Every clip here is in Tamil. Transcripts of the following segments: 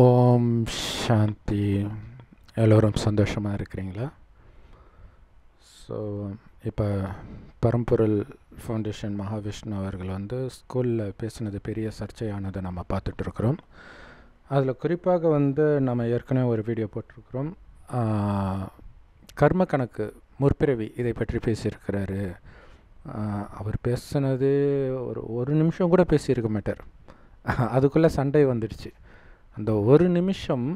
ஓம் சாந்தி எல்லோரும் சந்தோஷமாக இருக்கிறீங்களா ஸோ இப்போ பரம்பொருள் ஃபவுண்டேஷன் மகாவிஷ்ணு அவர்கள் வந்து ஸ்கூலில் பேசினது பெரிய சர்ச்சையானதை நம்ம பார்த்துட்ருக்குறோம் அதில் குறிப்பாக வந்து நம்ம ஏற்கனவே ஒரு வீடியோ போட்டிருக்கிறோம் கர்ம கணக்கு முற்பிறவி இதை பற்றி பேசியிருக்கிறாரு அவர் பேசினது ஒரு ஒரு நிமிஷம் கூட பேசியிருக்க மாட்டார் அதுக்குள்ளே சண்டை வந்துடுச்சு அந்த ஒரு நிமிஷம்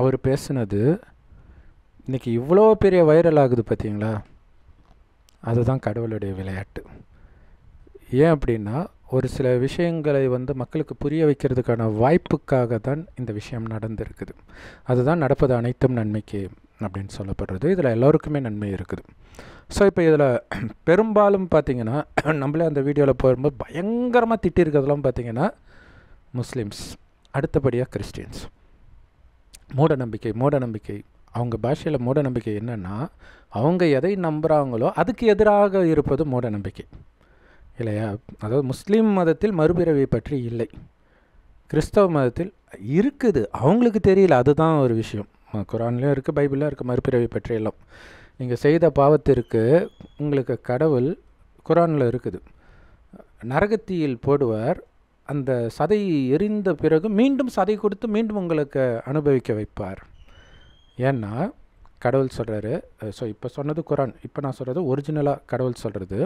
அவர் பேசினது இன்றைக்கி இவ்வளோ பெரிய வைரல் ஆகுது பார்த்தீங்களா அதுதான் கடவுளுடைய விளையாட்டு ஏன் அப்படின்னா ஒரு சில விஷயங்களை வந்து மக்களுக்கு புரிய வைக்கிறதுக்கான வாய்ப்புக்காக தான் இந்த விஷயம் நடந்திருக்குது அதுதான் நடப்பது அனைத்தும் நன்மைக்கு அப்படின்னு சொல்லப்படுறது இதில் எல்லோருக்குமே நன்மை இருக்குது ஸோ இப்போ இதில் பெரும்பாலும் பார்த்திங்கன்னா நம்மளே அந்த வீடியோவில் போகும்போது பயங்கரமாக திட்டிருக்கிறதுலாம் பார்த்திங்கன்னா முஸ்லீம்ஸ் அடுத்தபடியாக கிறிஸ்டின்ஸ் மூட நம்பிக்கை மூட நம்பிக்கை அவங்க பாஷையில் மூட நம்பிக்கை என்னென்னா அவங்க எதை நம்புகிறாங்களோ அதுக்கு எதிராக இருப்பது மூட நம்பிக்கை இல்லையா அதாவது முஸ்லீம் மதத்தில் மறுபிறவை பற்றி இல்லை கிறிஸ்தவ மதத்தில் இருக்குது அவங்களுக்கு தெரியல அதுதான் ஒரு விஷயம் குரான்லேயும் இருக்குது பைபிளும் இருக்குது மறுபிறவி பற்றி எல்லாம் நீங்கள் செய்த பாவத்திற்கு உங்களுக்கு கடவுள் குரானில் இருக்குது நரகத்தியில் போடுவார் அந்த சதை எரிந்த பிறகு மீண்டும் சதை கொடுத்து மீண்டும் உங்களுக்கு அனுபவிக்க வைப்பார் ஏன்னா கடவுள் சொல்கிறாரு ஸோ இப்போ சொன்னது குரான் இப்போ நான் சொல்கிறது ஒரிஜினலாக கடவுள் சொல்கிறது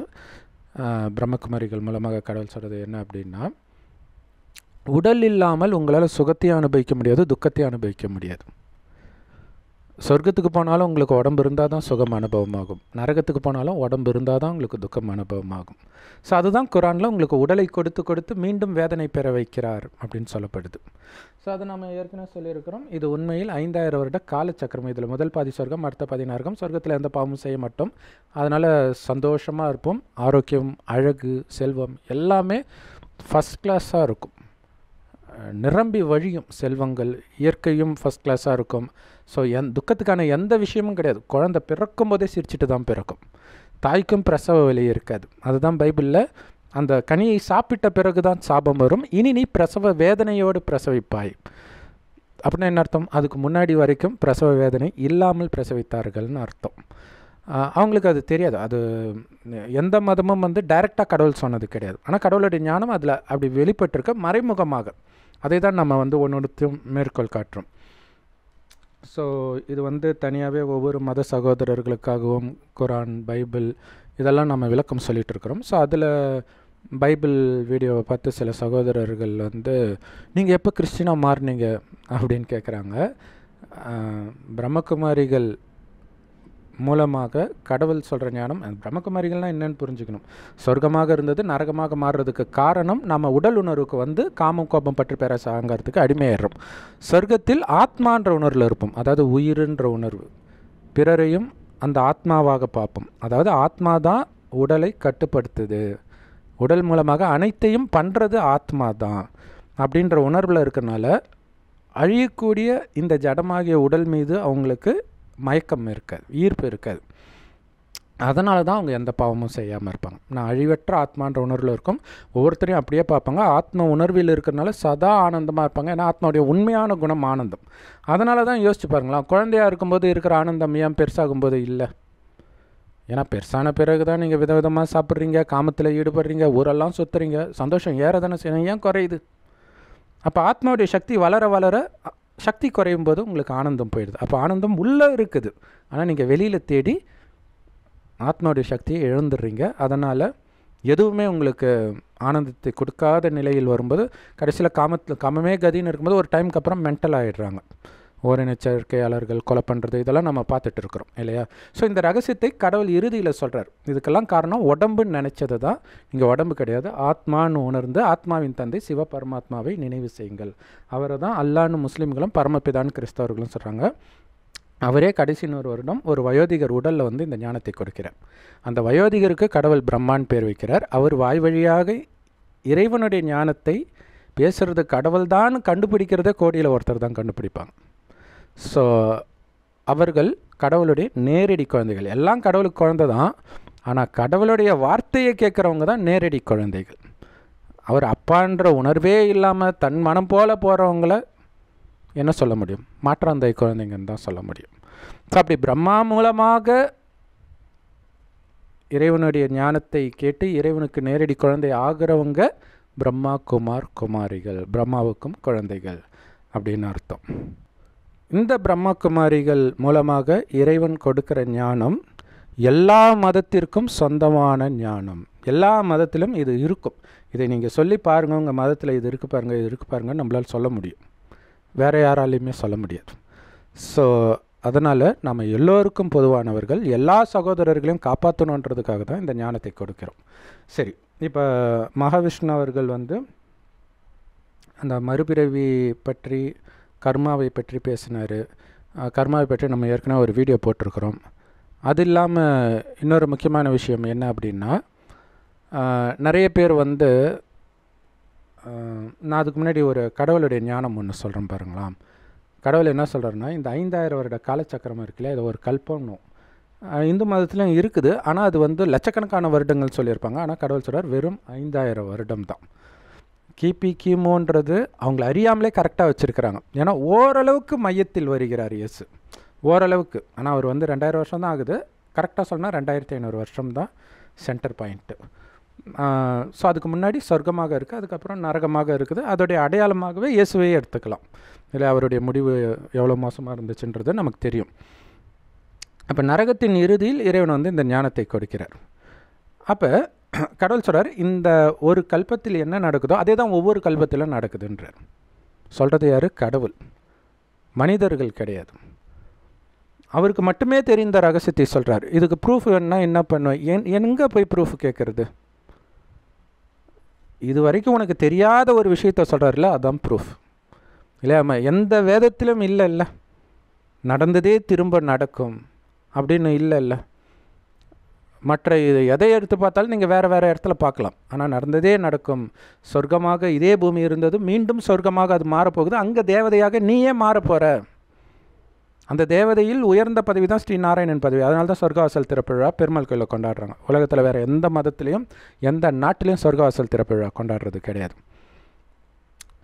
பிரம்மகுமாரிகள் மூலமாக கடவுள் சொல்கிறது என்ன அப்படின்னா உடல் இல்லாமல் உங்களால் சுகத்தையும் அனுபவிக்க முடியாது துக்கத்தையும் அனுபவிக்க முடியாது சொர்க்கத்துக்கு போனாலும் உங்களுக்கு உடம்பு இருந்தால் தான் சுகம் அனுபவமாகும் நரகத்துக்கு போனாலும் உடம்பு இருந்தால் தான் உங்களுக்கு துக்கம் அனுபவமாகும் ஸோ அதுதான் குரானில் உங்களுக்கு உடலை கொடுத்து கொடுத்து மீண்டும் வேதனை பெற வைக்கிறார் அப்படின்னு சொல்லப்படுது ஸோ அதை நம்ம ஏற்கனவே சொல்லியிருக்கிறோம் இது உண்மையில் ஐந்தாயிரம் வருட காலச்சக்கரம் இதில் முதல் பாதி சொர்க்கம் அடுத்த பாதி நரகம் சொர்க்கத்தில் எந்த பாவமும் செய்ய மாட்டோம் அதனால் சந்தோஷமாக இருப்போம் ஆரோக்கியம் அழகு செல்வம் எல்லாமே ஃபஸ்ட் கிளாஸாக இருக்கும் நிரம்பி வழியும் செல்வங்கள் இயற்கையும் ஃபஸ்ட் கிளாஸாக இருக்கும் ஸோ என் துக்கத்துக்கான எந்த விஷயமும் கிடையாது குழந்த பிறக்கும் போதே சிரிச்சுட்டு தான் பிறக்கும் தாய்க்கும் பிரசவ வலி இருக்காது அதுதான் பைபிளில் அந்த கனியை சாப்பிட்ட பிறகு தான் சாபம் வரும் இனி நீ பிரசவ வேதனையோடு பிரசவிப்பாய் அப்படின்னா என்ன அர்த்தம் அதுக்கு முன்னாடி வரைக்கும் பிரசவ வேதனை இல்லாமல் பிரசவித்தார்கள்னு அர்த்தம் அவங்களுக்கு அது தெரியாது அது எந்த மதமும் வந்து டைரெக்டாக கடவுள் சொன்னது கிடையாது ஆனால் கடவுளுடைய ஞானம் அதில் அப்படி வெளிப்பட்டிருக்க மறைமுகமாக அதை தான் நம்ம வந்து ஒன்றுத்தையும் மேற்கோள் காட்டுறோம் ஸோ இது வந்து தனியாகவே ஒவ்வொரு மத சகோதரர்களுக்காகவும் குரான் பைபிள் இதெல்லாம் நம்ம விளக்கம் சொல்லிகிட்டு இருக்கிறோம் ஸோ அதில் பைபிள் வீடியோவை பார்த்து சில சகோதரர்கள் வந்து நீங்கள் எப்போ கிறிஸ்டினாக மாறினீங்க அப்படின்னு கேட்குறாங்க பிரம்மகுமாரிகள் மூலமாக கடவுள் சொல்கிற ஞானம் பிரம்மகுமாரிகள்லாம் என்னென்னு புரிஞ்சுக்கணும் சொர்க்கமாக இருந்தது நரகமாக மாறுறதுக்கு காரணம் நம்ம உடல் உணர்வுக்கு வந்து காமம் கோபம் பற்றி பேரசாங்கிறதுக்கு அடிமையாயிடும் சொர்க்கத்தில் ஆத்மான்ற உணர்வில் இருப்போம் அதாவது உயிருன்ற உணர்வு பிறரையும் அந்த ஆத்மாவாக பார்ப்போம் அதாவது ஆத்மா தான் உடலை கட்டுப்படுத்துது உடல் மூலமாக அனைத்தையும் பண்ணுறது ஆத்மா தான் அப்படின்ற உணர்வில் இருக்கிறனால அழியக்கூடிய இந்த ஜடமாகிய உடல் மீது அவங்களுக்கு மயக்கம் இருக்காது ஈர்ப்பு இருக்காது அதனால தான் அவங்க எந்த பாவமும் செய்யாமல் இருப்பாங்க நான் அழிவற்ற ஆத்மான்ற உணர்வில் இருக்கும் ஒவ்வொருத்தரையும் அப்படியே பார்ப்பாங்க ஆத்ம உணர்வில் இருக்கிறனால சதா ஆனந்தமாக இருப்பாங்க ஏன்னா ஆத்மாவுடைய உண்மையான குணம் ஆனந்தம் அதனால தான் யோசிச்சு பாருங்களேன் குழந்தையாக இருக்கும்போது இருக்கிற ஆனந்தம் ஏன் பெருசாகும்போது இல்லை ஏன்னா பெருசான பிறகு தான் நீங்கள் விதவிதமாக சாப்பிட்றீங்க காமத்தில் ஈடுபடுறீங்க ஊரெல்லாம் சுற்றுறீங்க சந்தோஷம் ஏறதானே செய்யணும் ஏன் குறையுது அப்போ ஆத்மாவுடைய சக்தி வளர வளர சக்தி குறையும் போது உங்களுக்கு ஆனந்தம் போயிடுது அப்போ ஆனந்தம் உள்ளே இருக்குது ஆனால் நீங்கள் வெளியில் தேடி ஆத்மாவுடைய சக்தியை இழந்துடுறீங்க அதனால் எதுவுமே உங்களுக்கு ஆனந்தத்தை கொடுக்காத நிலையில் வரும்போது கடைசியில் காமத்தில் காமமே கதின்னு இருக்கும்போது ஒரு டைமுக்கு அப்புறம் மென்டல் ஆகிடுறாங்க ஓரினச்சரிக்கையாளர்கள் கொலை பண்ணுறது இதெல்லாம் நம்ம பார்த்துட்டு இருக்கிறோம் இல்லையா ஸோ இந்த ரகசியத்தை கடவுள் இறுதியில் சொல்கிறார் இதுக்கெல்லாம் காரணம் உடம்புன்னு நினச்சது தான் இங்கே உடம்பு கிடையாது ஆத்மான்னு உணர்ந்து ஆத்மாவின் தந்தை சிவ பரமாத்மாவை நினைவு செய்யுங்கள் அவரை தான் அல்லான்னு முஸ்லீம்களும் பரமபிதான் கிறிஸ்தவர்களும் சொல்கிறாங்க அவரே கடைசி நூறு வருடம் ஒரு வயோதிகர் உடலில் வந்து இந்த ஞானத்தை கொடுக்கிறார் அந்த வயோதிகருக்கு கடவுள் பிரம்மான் பேர் வைக்கிறார் அவர் வாய் வழியாக இறைவனுடைய ஞானத்தை பேசுகிறது கடவுள் தான் கண்டுபிடிக்கிறதே கோடியில் ஒருத்தர் தான் கண்டுபிடிப்பாங்க ஸோ அவர்கள் கடவுளுடைய நேரடி குழந்தைகள் எல்லாம் கடவுளுக்கு குழந்தை தான் ஆனால் கடவுளுடைய வார்த்தையை கேட்குறவங்க தான் நேரடி குழந்தைகள் அவர் அப்பான்ற உணர்வே இல்லாமல் தன் மனம் போல் போகிறவங்கள என்ன சொல்ல முடியும் மாற்றாந்தை குழந்தைங்கன்னு தான் சொல்ல முடியும் ஸோ அப்படி பிரம்மா மூலமாக இறைவனுடைய ஞானத்தை கேட்டு இறைவனுக்கு நேரடி குழந்தை ஆகிறவங்க பிரம்மா குமார் குமாரிகள் பிரம்மாவுக்கும் குழந்தைகள் அப்படின்னு அர்த்தம் இந்த பிரம்மகுமாரிகள் மூலமாக இறைவன் கொடுக்கிற ஞானம் எல்லா மதத்திற்கும் சொந்தமான ஞானம் எல்லா மதத்திலும் இது இருக்கும் இதை நீங்கள் சொல்லி பாருங்கள் உங்கள் மதத்தில் இது இருக்குது பாருங்கள் இது இருக்குது பாருங்கள் நம்மளால் சொல்ல முடியும் வேறு யாராலையுமே சொல்ல முடியாது ஸோ அதனால் நம்ம எல்லோருக்கும் பொதுவானவர்கள் எல்லா சகோதரர்களையும் காப்பாற்றணுன்றதுக்காக தான் இந்த ஞானத்தை கொடுக்கிறோம் சரி இப்போ மகாவிஷ்ணு அவர்கள் வந்து அந்த மறுபிறவி பற்றி கர்மாவை பற்றி பேசினார் கர்மாவை பற்றி நம்ம ஏற்கனவே ஒரு வீடியோ போட்டிருக்கிறோம் அது இல்லாமல் இன்னொரு முக்கியமான விஷயம் என்ன அப்படின்னா நிறைய பேர் வந்து நான் அதுக்கு முன்னாடி ஒரு கடவுளுடைய ஞானம் ஒன்று சொல்கிறேன் பாருங்களாம் கடவுள் என்ன சொல்கிறேன்னா இந்த ஐந்தாயிரம் வருட காலச்சக்கரம் இருக்குல்ல இது ஒரு கல்பம்னும் இந்து மதத்துலையும் இருக்குது ஆனால் அது வந்து லட்சக்கணக்கான வருடங்கள் சொல்லியிருப்பாங்க ஆனால் கடவுள் சொல்கிறார் வெறும் ஐந்தாயிரம் வருடம் தான் கிபி கிமோன்றது அவங்கள அறியாமலே கரெக்டாக வச்சுருக்கிறாங்க ஏன்னா ஓரளவுக்கு மையத்தில் வருகிறார் இயேசு ஓரளவுக்கு ஆனால் அவர் வந்து ரெண்டாயிரம் வருஷம் தான் ஆகுது கரெக்டாக சொன்னால் ரெண்டாயிரத்தி ஐநூறு வருஷம் தான் சென்டர் பாயிண்ட்டு ஸோ அதுக்கு முன்னாடி சொர்க்கமாக இருக்குது அதுக்கப்புறம் நரகமாக இருக்குது அதோடைய அடையாளமாகவே இயேசுவே எடுத்துக்கலாம் இல்லை அவருடைய முடிவு எவ்வளோ மோசமாக இருந்துச்சுன்றது நமக்கு தெரியும் அப்போ நரகத்தின் இறுதியில் இறைவன் வந்து இந்த ஞானத்தை கொடுக்கிறார் அப்போ கடவுள் சொல்கிறார் இந்த ஒரு கல்பத்தில் என்ன நடக்குதோ அதே தான் ஒவ்வொரு கல்பத்திலும் நடக்குதுன்றார் சொல்கிறது யார் கடவுள் மனிதர்கள் கிடையாது அவருக்கு மட்டுமே தெரிந்த ரகசியத்தை சொல்கிறார் இதுக்கு ப்ரூஃப் வேணுன்னா என்ன பண்ணுவேன் என் எங்கே போய் ப்ரூஃப் கேட்குறது இது வரைக்கும் உனக்கு தெரியாத ஒரு விஷயத்த சொல்கிறார்ல அதான் ப்ரூஃப் இல்லையாம்மா எந்த வேதத்திலும் இல்லை இல்லை நடந்ததே திரும்ப நடக்கும் அப்படின்னு இல்லை இல்லை மற்ற இது எதை எடுத்து பார்த்தாலும் நீங்கள் வேறு வேறு இடத்துல பார்க்கலாம் ஆனால் நடந்ததே நடக்கும் சொர்க்கமாக இதே பூமி இருந்தது மீண்டும் சொர்க்கமாக அது மாறப்போகுது அங்கே தேவதையாக நீயே மாறப்போகிற அந்த தேவதையில் உயர்ந்த பதவி தான் ஸ்ரீ நாராயணன் பதவி அதனால தான் சொர்க்கவாசல் திறப்புழா பெருமாள் கோயிலில் கொண்டாடுறாங்க உலகத்தில் வேறு எந்த மதத்துலேயும் எந்த நாட்டிலையும் சொர்க்கவாசல் திறப்புழா கொண்டாடுறது கிடையாது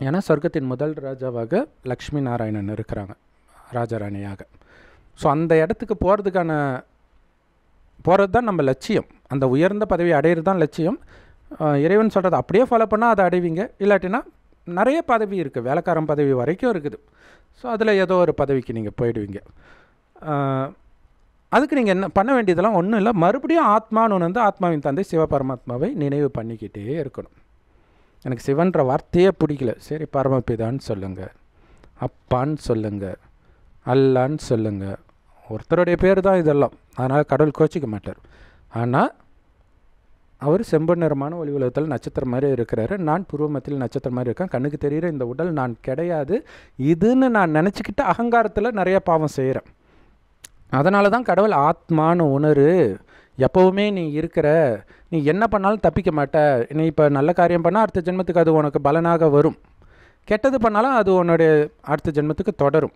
ஏன்னா சொர்க்கத்தின் முதல் ராஜாவாக லக்ஷ்மி நாராயணன் இருக்கிறாங்க ராஜாராணியாக ஸோ அந்த இடத்துக்கு போகிறதுக்கான போகிறது தான் நம்ம லட்சியம் அந்த உயர்ந்த பதவி அடையிறது தான் லட்சியம் இறைவன் சொல்கிறது அப்படியே ஃபாலோ பண்ணால் அதை அடைவீங்க இல்லாட்டினா நிறைய பதவி இருக்குது வேலைக்காரன் பதவி வரைக்கும் இருக்குது ஸோ அதில் ஏதோ ஒரு பதவிக்கு நீங்கள் போயிடுவீங்க அதுக்கு நீங்கள் என்ன பண்ண வேண்டியதெல்லாம் ஒன்றும் இல்லை மறுபடியும் ஆத்மானு வந்து ஆத்மாவின் தந்தை சிவபரமாத்மாவை நினைவு பண்ணிக்கிட்டே இருக்கணும் எனக்கு சிவன்ற வார்த்தையே பிடிக்கல சரி பரமபிதான்னு சொல்லுங்கள் அப்பான்னு சொல்லுங்கள் அல்லான்னு சொல்லுங்கள் ஒருத்தருடைய பேர் தான் இதெல்லாம் அதனால் கடவுள் கோச்சிக்க மாட்டார் ஆனால் அவர் செம்பு நிறமான ஒளி உலகத்தில் நட்சத்திரம் மாதிரி இருக்கிறாரு நான் புருவமத்தில் நட்சத்திரம் மாதிரி இருக்கேன் கண்ணுக்கு தெரிகிற இந்த உடல் நான் கிடையாது இதுன்னு நான் நினச்சிக்கிட்டு அகங்காரத்தில் நிறைய பாவம் செய்கிறேன் அதனால தான் கடவுள் ஆத்மான்னு உணரு எப்போவுமே நீ இருக்கிற நீ என்ன பண்ணாலும் தப்பிக்க மாட்ட நீ இப்போ நல்ல காரியம் பண்ணால் அடுத்த ஜென்மத்துக்கு அது உனக்கு பலனாக வரும் கெட்டது பண்ணாலும் அது உன்னுடைய அடுத்த ஜென்மத்துக்கு தொடரும்